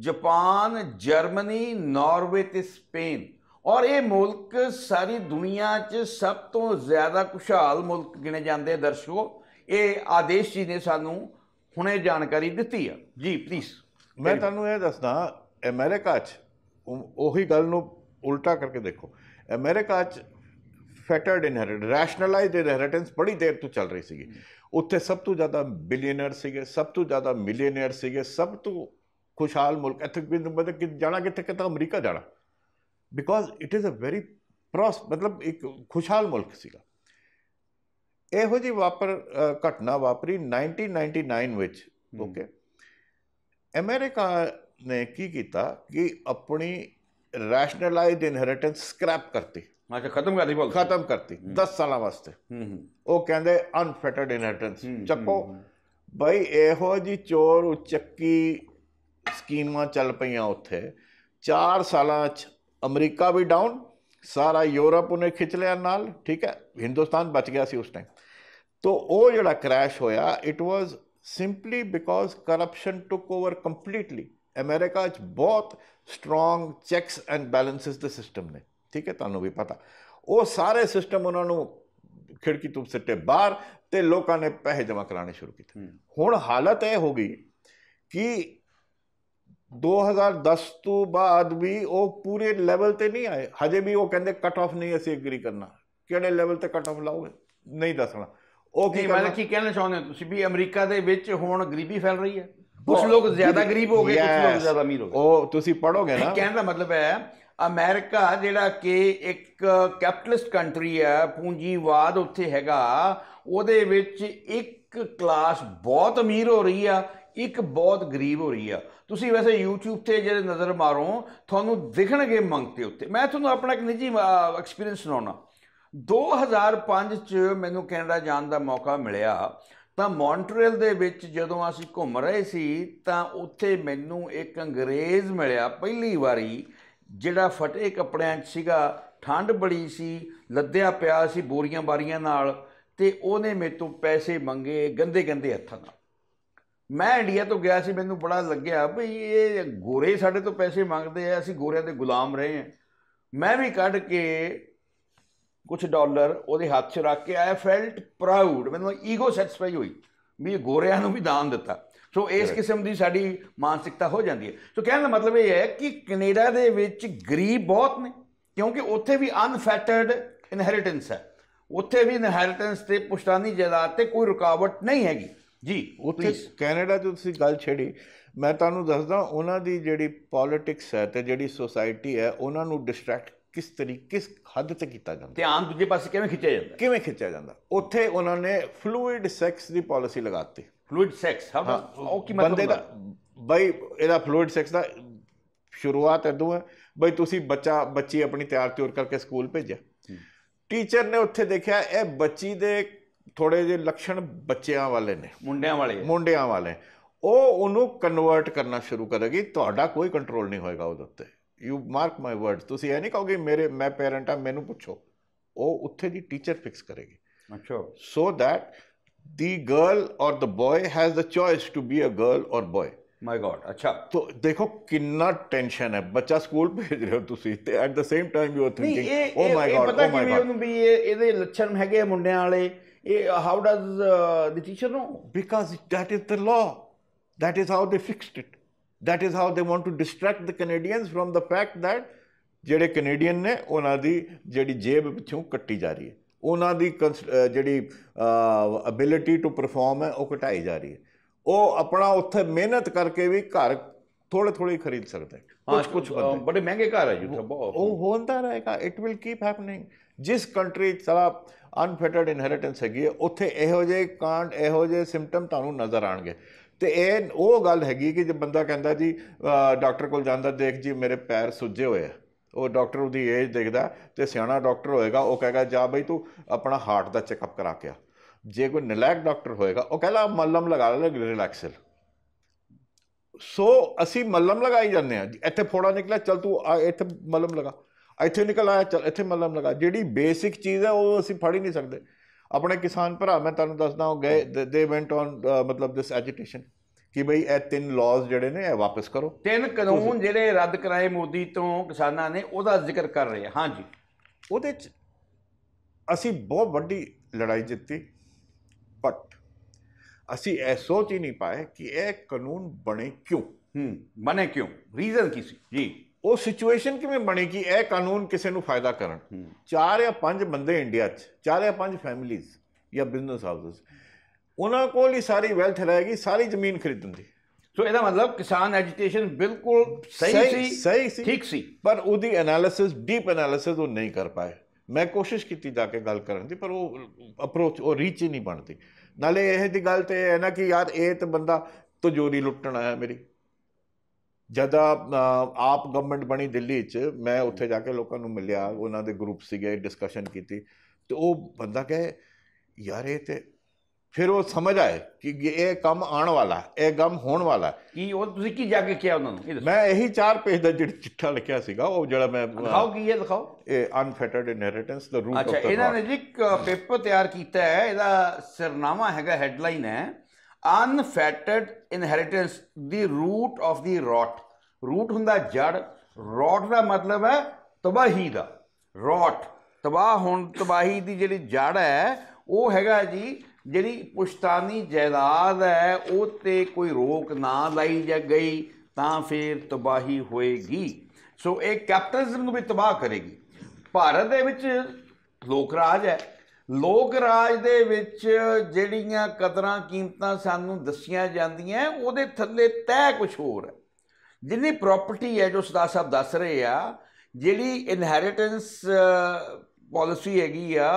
Japan Germany Norway ਤੇ ਸਪੇਨ ਔਰ ਇਹ ਮੁਲਕ ਸਾਰੀ ਦੁਨੀਆ 'ਚ ਸਭ ਤੋਂ ਜ਼ਿਆਦਾ ਖੁਸ਼ਹਾਲ ਮੁਲਕ ਗਿਣੇ ਜਾਂਦੇ ਦਰਸ਼ਕੋ ਇਹ ਆਦੇਸ਼ ਜੀ ਨੇ ਸਾਨੂੰ ਹੁਣੇ ਜਾਣਕਾਰੀ ਦਿੱਤੀ ਆ ਜੀ ਪਲੀਜ਼ ਮੈਂ ਤੁਹਾਨੂੰ ਇਹ ਦੱਸਦਾ ਅਮਰੀਕਾ 'ਚ ਉਹੀ ਗੱਲ ਨੂੰ ਉਲਟਾ ਕਰਕੇ ਦੇਖੋ ਅਮਰੀਕਾ 'ਚ ਫੈਟਰਡ ਇਨਹੈਰਿਟ ਰੈਸ਼ਨਲਾਈਜ਼ਡ ਇਨਹੈਰਿਟੈਂਸ ਬੜੀ ਦੇਰ ਤੋਂ ਚੱਲ ਰਹੀ ਸੀਗੀ ਉੱਥੇ ਸਭ ਤੋਂ ਜ਼ਿਆਦਾ ਬਿਲੀਅਨਰ ਸੀਗੇ ਸਭ ਤੋਂ ਜ਼ਿਆਦਾ ਮਿਲੀਅਨਰ ਸੀਗੇ ਸਭ ਤੋਂ ਖੁਸ਼ਹਾਲ ਮੁਲਕ ਇੱਥੇ ਮਤਲਬ ਕਿ ਜਾਣਾ ਕਿੱਥੇ ਕਿਤਾ ਅਮਰੀਕਾ ਜਾਣਾ because it is a very pros ਮਤਲਬ ਇੱਕ ਖੁਸ਼ਹਾਲ ਮੁਲਕ ਸੀਗਾ ਇਹੋ ਜੀ ਵਾਪਰ ਘਟਨਾ ਵਾਪਰੀ 1999 ਵਿੱਚ ਓਕੇ ਅਮਰੀਕਾ ਨੇ ਕੀ ਕੀਤਾ ਕਿ ਆਪਣੀ ਰੈਸ਼ਨਲਾਈਜ਼ਡ ਇਨਹੈਰੀਟੈਂਸ ਸਕ੍ਰੈਪ ਕਰਤੀ ਮੈਂ ਕਿ ਖਤਮ ਕਰਦੀ ਬੋਲ ਖਤਮ ਕਰਤੀ 10 ਸਾਲਾਂ ਵਾਸਤੇ ਉਹ ਕਹਿੰਦੇ ਅਨਫੈਟਰਡ ਇਨਹੈਰੀਟੈਂਸ ਚੱਕੋ ਬਈ ਇਹੋ ਜੀ ਚੋਰ ਉਚੱਕੀ ਸਕੀਮਾਂ ਚੱਲ ਪਈਆਂ ਉੱਥੇ 4 ਸਾਲਾਂ ਚ ਅਮਰੀਕਾ ਵੀ ਡਾਊਨ ਸਾਰਾ ਯੂਰਪ ਉਹਨੇ ਖਿੱਚ ਲਿਆ ਨਾਲ ਠੀਕ ਹੈ ਹਿੰਦੁਸਤਾਨ ਬਚ ਗਿਆ ਸੀ ਉਸ ਟਾਈਮ ਤੋਂ ਉਹ ਜਿਹੜਾ ਕ੍ਰੈਸ਼ ਹੋਇਆ it was simply because corruption took over completely America 'ਚ ਬਹੁਤ ਸਟਰੋਂਗ ਚੈਕਸ ਐਂਡ ਬੈਲੈਂਸਸ ਦਾ ਸਿਸਟਮ ਨੇ ਠੀਕ ਹੈ ਤੁਹਾਨੂੰ ਵੀ ਪਤਾ ਉਹ ਸਾਰੇ ਸਿਸਟਮ ਉਹਨਾਂ ਨੂੰ ਖਿੜਕੀ ਤੋਂ ਸਿੱਟੇ ਬਾਹਰ ਤੇ ਲੋਕਾਂ ਨੇ ਪੈਸੇ ਜਮ੍ਹਾਂ ਕਰਾਣੇ ਸ਼ੁਰੂ ਕੀਤੇ ਹੁਣ ਹਾਲਤ ਇਹ ਹੋ ਗਈ ਕਿ 2010 ਤੋਂ ਬਾਅਦ ਵੀ ਉਹ ਪੂਰੇ ਲੈਵਲ ਤੇ ਨਹੀਂ ਆਏ ਹਜੇ ਵੀ ਉਹ ਕਹਿੰਦੇ ਕਟ ਆਫ ਨਹੀਂ ਅਸੀਂ ਐਗਰੀ ਕਰਨਾ ਕਿਹੜੇ ਲੈਵਲ ਤੇ ਕਟ ਆਫ ਲਾਓਗੇ ਨਹੀਂ ਦੱਸਣਾ ਉਹ ਕੀ ਮਤਲਬ ਕੀ ਕਹਿਣਾ ਚਾਹੁੰਦੇ ਹੋ ਤੁਸੀਂ ਵੀ ਅਮਰੀਕਾ ਦੇ ਵਿੱਚ ਹੁਣ ਗਰੀਬੀ ਫੈਲ ਰਹੀ ਹੈ ਕੁਝ ਲੋਕ ਜ਼ਿਆਦਾ ਗਰੀਬ ਹੋ ਗਏ ਕੁਝ ਲੋਕ ਜ਼ਿਆਦਾ ਅਮੀਰ ਹੋ ਗਏ ਉਹ ਤੁਸੀਂ ਪੜੋਗੇ ਨਾ ਕਹਿਣ ਦਾ ਮਤਲਬ ਹੈ ਅਮਰੀਕਾ ਜਿਹੜਾ ਕਿ ਇੱਕ ਕੈਪੀਟਲਿਸਟ ਕੰਟਰੀ ਹੈ ਪੂੰਜੀਵਾਦ ਉੱਥੇ ਹੈਗਾ ਉਹਦੇ ਵਿੱਚ ਇੱਕ ਕਲਾਸ ਬਹੁਤ ਅਮੀਰ ਹੋ ਰਹੀ ਆ ਇੱਕ ਬਹੁਤ ਗਰੀਬ ਹੋ ਰਹੀ ਆ ਤੁਸੀਂ ਵੈਸੇ YouTube ਤੇ ਜਿਹੜੇ ਨਜ਼ਰ ਮਾਰੋ ਤੁਹਾਨੂੰ ਦਿਖਣਗੇ ਮੰਗ ਤੇ ਉੱਤੇ ਮੈਂ ਤੁਹਾਨੂੰ ਆਪਣਾ ਇੱਕ ਨਿੱਜੀ ਐਕਸਪੀਰੀਅੰਸ ਸੁਣਾਉਣਾ 2005 ਚ ਮੈਨੂੰ ਕੈਨੇਡਾ ਜਾਣ ਦਾ ਮੌਕਾ ਮਿਲਿਆ ਤਾਂ ਮੌਂਟਰੀਅਲ ਦੇ ਵਿੱਚ ਜਦੋਂ ਅਸੀਂ ਘੁੰਮ ਰਹੇ ਸੀ ਤਾਂ ਉੱਥੇ ਮੈਨੂੰ ਇੱਕ ਅੰਗਰੇਜ਼ ਮਿਲਿਆ ਪਹਿਲੀ ਵਾਰੀ ਜਿਹੜਾ ਫਟੇ ਕੱਪੜਿਆਂ 'ਚ ਸੀਗਾ ਠੰਡ ਬੜੀ ਸੀ ਲੱਦਿਆ ਪਿਆ ਸੀ ਬੋਰੀਆਂ ਬਾਰੀਆਂ ਨਾਲ ਤੇ ਉਹਨੇ ਮੇਰੇ ਤੋਂ ਪੈਸੇ ਮੰਗੇ ਗੰਦੇ ਗੰਦੇ ਹੱਥਾਂ ਨਾਲ ਮੈਂ ਇੰਡੀਆ ਤੋਂ ਗਿਆ ਸੀ ਮੈਨੂੰ ਬੜਾ ਲੱਗਿਆ ਭਈ ਇਹ ਗੋਰੇ ਸਾਡੇ ਤੋਂ ਪੈਸੇ ਮੰਗਦੇ ਆ ਅਸੀਂ ਗੋਰਿਆਂ ਦੇ ਗੁਲਾਮ ਰਹੇ ਆ ਮੈਂ ਵੀ ਕੱਢ ਕੇ ਕੁਝ ਡਾਲਰ ਉਹਦੇ ਹੱਥ 'ਚ ਰੱਖ ਕੇ ਆਇਆ ਫੈਲਟ ਪ੍ਰਾਊਡ ਮੈਨੂੰ ਈਗੋ ਸੈਟੀਸਫਾਈ ਹੋਈ ਵੀ ਗੋਰਿਆਂ ਨੂੰ ਵੀ ਦਾਨ ਦਿੱਤਾ ਸੋ ਇਸ ਕਿਸਮ ਦੀ ਸਾਡੀ ਮਾਨਸਿਕਤਾ ਹੋ ਜਾਂਦੀ ਹੈ ਸੋ ਕਹਿਣ ਦਾ ਮਤਲਬ ਇਹ ਹੈ ਕਿ ਕੈਨੇਡਾ ਦੇ ਵਿੱਚ ਗਰੀਬ ਬਹੁਤ ਨੇ ਕਿਉਂਕਿ ਉੱਥੇ ਵੀ ਅਨਫੈਟਰਡ ਇਨਹੈਰੀਟੈਂਸ ਹੈ ਉੱਥੇ ਵੀ ਇਨਹੈਰੀਟੈਂਸ ਤੇ ਪੁਸ਼ਤਾਨੀ ਜਾਇਦਾਦ ਤੇ ਕੋਈ ਰੁਕਾਵਟ ਨਹੀਂ ਹੈਗੀ ਜੀ ਉੱਥੇ ਕੈਨੇਡਾ ਤੋਂ ਤੁਸੀਂ ਗੱਲ ਛੇੜੀ ਮੈਂ ਤੁਹਾਨੂੰ ਦੱਸਦਾ ਉਹਨਾਂ ਦੀ ਜਿਹੜੀ ਪੋਲਿਟਿਕਸ ਹੈ ਤੇ ਜਿਹੜੀ ਸੋਸਾਇਟੀ ਹੈ ਉਹਨਾਂ ਨੂੰ ਡਿਸਟਰੈਕਟ ਕਿਸ ਤਰੀਕੇ ਕਿਸ ਹੱਦ ਤੱਕ ਕੀਤਾ ਜਾਂਦਾ ਧਿਆਨ ਦੂਜੇ ਪਾਸੇ ਕਿਵੇਂ ਖਿੱਚਿਆ ਜਾਂਦਾ ਕਿਵੇਂ ਖਿੱਚਿਆ ਜਾਂਦਾ ਉੱਥੇ ਉਹਨਾਂ ਨੇ ਫਲੂਇਡ ਸੈਕਸ ਦੀ ਪਾਲਿਸੀ ਲਗਾਤੀ ਫਲੂਇਡ ਸੈਕਸ ਹਾਂ ਉਹ ਕੀ ਮਤਲਬ ਬੰਦੇ ਦਾ ਬਈ ਇਹਦਾ ਫਲੂਇਡ ਸੈਕਸ ਦਾ ਸ਼ੁਰੂਆਤ ਇਦੋਂ ਹੈ ਬਈ ਤੁਸੀਂ ਬੱਚਾ ਬੱਚੀ ਆਪਣੀ ਤਿਆਰ ਤਿਉਰ ਕਰਕੇ ਸਕੂਲ ਭੇਜਿਆ ਟੀਚਰ ਨੇ ਉੱਥੇ ਦੇਖਿਆ ਇਹ ਬੱਚੀ ਦੇ ਥੋੜੇ ਜਿਹੇ ਲੱਛਣ ਬੱਚਿਆਂ ਵਾਲੇ ਨੇ ਮੁੰਡਿਆਂ ਵਾਲੇ ਮੁੰਡਿਆਂ ਵਾਲੇ ਉਹ ਉਹਨੂੰ ਕਨਵਰਟ ਕਰਨਾ ਸ਼ੁਰੂ ਕਰੇਗੀ ਤੁਹਾਡਾ ਕੋਈ ਕੰਟਰੋਲ ਨਹੀਂ ਹੋਏਗਾ ਉਹਦੇ ਉੱਤੇ ਯੂ ਮਾਰਕ ਮਾਈ ਵਰਡਸ ਤੁਸੀਂ ਇਹ ਨਹੀਂ ਕਹੋਗੇ ਮੇਰੇ ਮੈਂ ਪੇਰੈਂਟ ਆ ਮੈਨੂੰ ਪੁੱਛੋ ਉਹ ਉੱਥੇ ਦੀ ਟੀਚਰ ਫਿਕਸ ਕਰੇਗੀ ਅੱਛਾ so that the girl or the boy has the choice to be a girl or boy my god ਅੱਛਾ ਤੋ ਦੇਖੋ ਕਿੰਨਾ ਟੈਨਸ਼ਨ ਹੈ ਬੱਚਾ ਸਕੂਲ ਭੇਜ ਰਹੇ ਹੋ ਤੁਸੀਂ ਤੇ at the same time you are thinking oh my god oh my god ਉਹਨੂੰ ਵੀ ਇਹ ਇਹਦੇ ਲੱਛਣ ਹੈਗੇ ਮੁੰਡਿਆਂ ਵਾਲੇ ਇਹ how does the teacher know because that is the law that is how they fixed it that is how they want to distract the Canadians from the fact that ਜਿਹੜੇ ਕੈਨੇਡੀਅਨ ਨੇ ਉਹਨਾਂ ਦੀ ਜਿਹੜੀ ਜੇਬ ਪਿੱਛੋਂ ਕੱਟੀ ਜਾ ਰਹੀ ਹੈ ਉਹਨਾਂ ਦੀ ਜਿਹੜੀ ਅਬਿਲਿਟੀ ਟੂ ਪਰਫਾਰਮ ਹੈ ਉਹ ਘਟਾਈ ਜਾ ਰਹੀ ਹੈ ਉਹ ਆਪਣਾ ਉੱਥੇ ਮਿਹਨਤ ਕਰਕੇ ਵੀ ਘਰ ਥੋੜੇ ਥੋੜੇ ਖਰੀਦ ਸਕਦੇ ਹਾਂ ਕੁਝ ਬੰਦੇ ਬੜੇ ਮਹਿੰਗੇ ਘਰ ਹੈ ਯੂਥ ਬਹੁਤ ਉਹ ਹੁੰਦਾ ਰਹੇਗਾ ਇਟ ਵਿਲ ਕੀਪ ਹੈਪਨਿੰਗ ਜਿਸ ਕੰਟਰੀ ਸਲਾ ਅਨਫੈਟਰਡ ਇਨਹੈਰੀਟੈਂਸ ਹੈਗੀ ਹੈ ਉੱਥੇ ਇਹੋ ਜਿਹੇ ਕਾਂਡ ਇਹੋ ਜਿਹੇ ਸਿੰਪਟਮ ਤੁਹਾਨੂੰ ਨਜ਼ਰ ਆਣਗੇ ਤੇ ਇਹ ਉਹ ਗੱਲ ਹੈਗੀ ਕਿ ਜੇ ਬੰਦਾ ਕਹਿੰਦਾ ਜੀ ਡਾਕਟਰ ਕੋਲ ਜਾਂਦਾ ਦੇਖ ਜੀ ਮੇਰੇ ਪੈਰ ਸੁੱਜੇ ਹੋਏ ਆ ਉਹ ਡਾਕਟਰ ਉਹਦੀ ਏਜ ਦੇਖਦਾ ਤੇ ਸਿਆਣਾ ਡਾਕਟਰ ਹੋਏਗਾ ਉਹ ਕਹੇਗਾ ਜਾ ਬਈ ਤੂੰ ਆਪਣਾ ਹਾਰਟ ਦਾ ਚੈੱਕਅਪ ਕਰਾ ਕੇ ਆ ਜੇ ਕੋਈ ਨਲੈਕ ਡਾਕਟਰ ਹੋਏਗਾ ਉਹ ਕਹਿੰਦਾ ਮੱਲਮ ਲਗਾ ਲੈ ਰਿਲੈਕਸਲ ਸੋ ਅਸੀਂ ਮੱਲਮ ਲਗਾਈ ਜਾਂਦੇ ਆ ਇੱਥੇ ਫੋੜਾ ਨਿਕਲਿਆ ਚਲ ਤੂੰ ਇੱਥੇ ਮੱਲਮ ਲਗਾ ਇੱਥੇ ਨਿਕਲ ਆਇਆ ਚਲ ਇੱਥੇ ਮੱਲਮ ਲਗਾ ਜਿਹੜੀ ਬੇਸਿਕ ਚੀਜ਼ ਹੈ ਉਹ ਅਸੀਂ ਫੜ ਹੀ ਨਹੀਂ ਸਕਦੇ ਆਪਣੇ ਕਿਸਾਨ ਭਰਾ ਮੈਂ ਤੁਹਾਨੂੰ ਦੱਸਦਾ ਉਹ ਗਏ ਦੇ ਵੈਂਟ ਔਨ ਮਤਲਬ ਦਿਸ ਐਜੀਟੇਸ਼ਨ ਕਿ ਭਈ ਇਹ ਤਿੰਨ ਲਾਜ਼ ਜਿਹੜੇ ਨੇ ਇਹ ਵਾਪਸ ਕਰੋ ਤਿੰਨ ਕਾਨੂੰਨ ਜਿਹੜੇ ਰੱਦ ਕਰਾਏ ਮੋਦੀ ਤੋਂ ਕਿਸਾਨਾਂ ਨੇ ਉਹਦਾ ਜ਼ਿਕਰ ਕਰ ਰਹੇ ਹਾਂ ਹਾਂਜੀ ਉਹਦੇ ਚ ਅਸੀਂ ਬਹੁਤ ਵੱਡੀ ਲੜਾਈ ਜਿੱਤੀ ਅਸੀਂ ਇਹ ਸੋਚ ਹੀ ਨਹੀਂ ਪਾਏ ਕਿ ਇਹ ਕਾਨੂੰਨ ਬਣੇ ਕਿਉਂ ਹੂੰ ਬਣੇ ਕਿਉਂ ਰੀਜ਼ਨ ਕੀ ਸੀ ਜੀ ਉਹ ਸਿਚੁਏਸ਼ਨ ਕਿਵੇਂ ਬਣੀ ਕਿ ਇਹ ਕਾਨੂੰਨ ਕਿਸੇ ਨੂੰ ਫਾਇਦਾ ਕਰਨ ਚਾਰ ਜਾਂ ਪੰਜ ਬੰਦੇ ਇੰਡੀਆ 'ਚ ਚਾਰ ਜਾਂ ਪੰਜ ਫੈਮਿਲੀਜ਼ ਜਾਂ ਬਿਜ਼ਨਸ ਹਾਊਸਸ ਉਹਨਾਂ ਕੋਲ ਹੀ ਸਾਰੀ ਵੈਲਥ ਰਹੇਗੀ ਸਾਰੀ ਜ਼ਮੀਨ ਖਰੀਦਣ ਦੀ ਸੋ ਇਹਦਾ ਮਤਲਬ ਕਿਸਾਨ ਐਜੀਟੇਸ਼ਨ ਬਿਲਕੁਲ ਸਹੀ ਸੀ ਸਹੀ ਸੀ ਠੀਕ ਸੀ ਪਰ ਉਹਦੀ ਐਨਾਲਿਸਿਸ ਡੀਪ ਐਨਾਲਿਸਿਸ ਉਹ ਨਹੀਂ ਕਰ ਪਾਏ ਮੈਂ ਕੋਸ਼ਿਸ਼ ਕੀਤੀ ਜਾ ਕੇ ਗੱਲ ਕਰਨ ਦੀ ਪਰ ਉਹ ਅਪਰੋਚ ਉਹ ਰੀਚ ਹੀ ਨਹੀਂ ਬਣਦੀ ਨਾਲੇ ਇਹ ਦੀ ਗੱਲ ਤੇ ਹੈ ਨਾ ਕਿ ਯਾਰ ਇਹ ਤੇ ਬੰਦਾ ਤਜੋਰੀ ਲੁੱਟਣ ਆਇਆ ਮੇਰੀ ਜਦ ਆਪ ਗਵਰਨਮੈਂਟ ਬਣੀ ਦਿੱਲੀ 'ਚ ਮੈਂ ਉੱਥੇ ਜਾ ਕੇ ਲੋਕਾਂ ਨੂੰ ਮਿਲਿਆ ਉਹਨਾਂ ਦੇ ਗਰੁੱਪ ਸੀਗੇ ਡਿਸਕਸ਼ਨ ਕੀਤੀ ਤੇ ਉਹ ਬੰਦਾ ਕਹੇ ਯਾਰ ਇਹ ਤੇ ਫਿਰ ਉਹ ਸਮਝ ਆਏ ਕਿ ਇਹ ਕੰਮ ਆਉਣ ਵਾਲਾ ਇਹ ਗਮ ਹੋਣ ਵਾਲਾ ਕੀ ਉਹ ਤੁਸੀਂ ਕੀ ਜਾ ਕੇ ਕਿਹਾ ਉਹਨਾਂ ਨੂੰ ਇਹ ਮੈਂ ਇਹੀ ਚਾਰ ਪੇਜ ਦਾ ਜਿਹੜਾ ਚਿੱਠਾ ਲਿਖਿਆ ਸੀਗਾ ਉਹ ਜਿਹੜਾ ਮੈਂ ਦਿਖਾਓ ਕੀ ਇਹ ਦਿਖਾਓ ਇਹ ਅਨਫੈਟਰਡ ਇਨਹੈਰਿਟੈਂਸ ਦਾ ਰੂਟ ਆਫ ਅੱਛਾ ਇਹਨਾਂ ਨੇ ਜੀ ਪੇਪਰ ਤਿਆਰ ਕੀਤਾ ਹੈ ਇਹਦਾ ਸਿਰਨਾਮਾ ਹੈਗਾ ਹੈਡਲਾਈਨ ਹੈ ਅਨਫੈਟਰਡ ਇਨਹੈਰਿਟੈਂਸ ਦੀ root of the rot root ਹੁੰਦਾ ਜੜ ਰੋਟ ਦਾ ਮਤਲਬ ਹੈ ਤਬਾਹੀ ਦਾ ਰੋਟ ਤਬਾਹ ਹੋਣ ਤਬਾਹੀ ਦੀ ਜਿਹੜੀ ਜੜ ਹੈ ਉਹ ਹੈਗਾ ਜੀ ਜਿਹੜੀ ਪੁਸ਼ਤਾਨੀ ਜਾਇਦਾਦ ਹੈ ਉਹ ਤੇ ਕੋਈ ਰੋਕ ਨਾ ਲਾਈ ਜਾ ਗਈ ਤਾਂ ਫਿਰ ਤਬਾਹੀ ਹੋਏਗੀ ਸੋ ਇਹ ਕੈਪਟਲਿਜ਼ਮ ਨੂੰ ਵੀ ਤਬਾਹ ਕਰੇਗੀ ਭਾਰਤ ਦੇ ਵਿੱਚ ਲੋਕ ਰਾਜ ਹੈ ਲੋਕ ਰਾਜ ਦੇ ਵਿੱਚ ਜਿਹੜੀਆਂ ਕਦਰਾਂ ਕੀਮਤਾਂ ਸਾਨੂੰ ਦੱਸੀਆਂ ਜਾਂਦੀਆਂ ਉਹਦੇ ਥੱਲੇ ਤੈਅ ਕੁਝ ਹੋਰ ਹੈ ਜਿੰਨੀ ਪ੍ਰਾਪਰਟੀ ਹੈ ਜੋ ਸਦਾ ਸਾਹਿਬ ਦੱਸ ਰਹੇ ਆ ਜਿਹੜੀ ਇਨਹੈਰੀਟੈਂਸ ਪਾਲਿਸੀ ਹੈਗੀ ਆ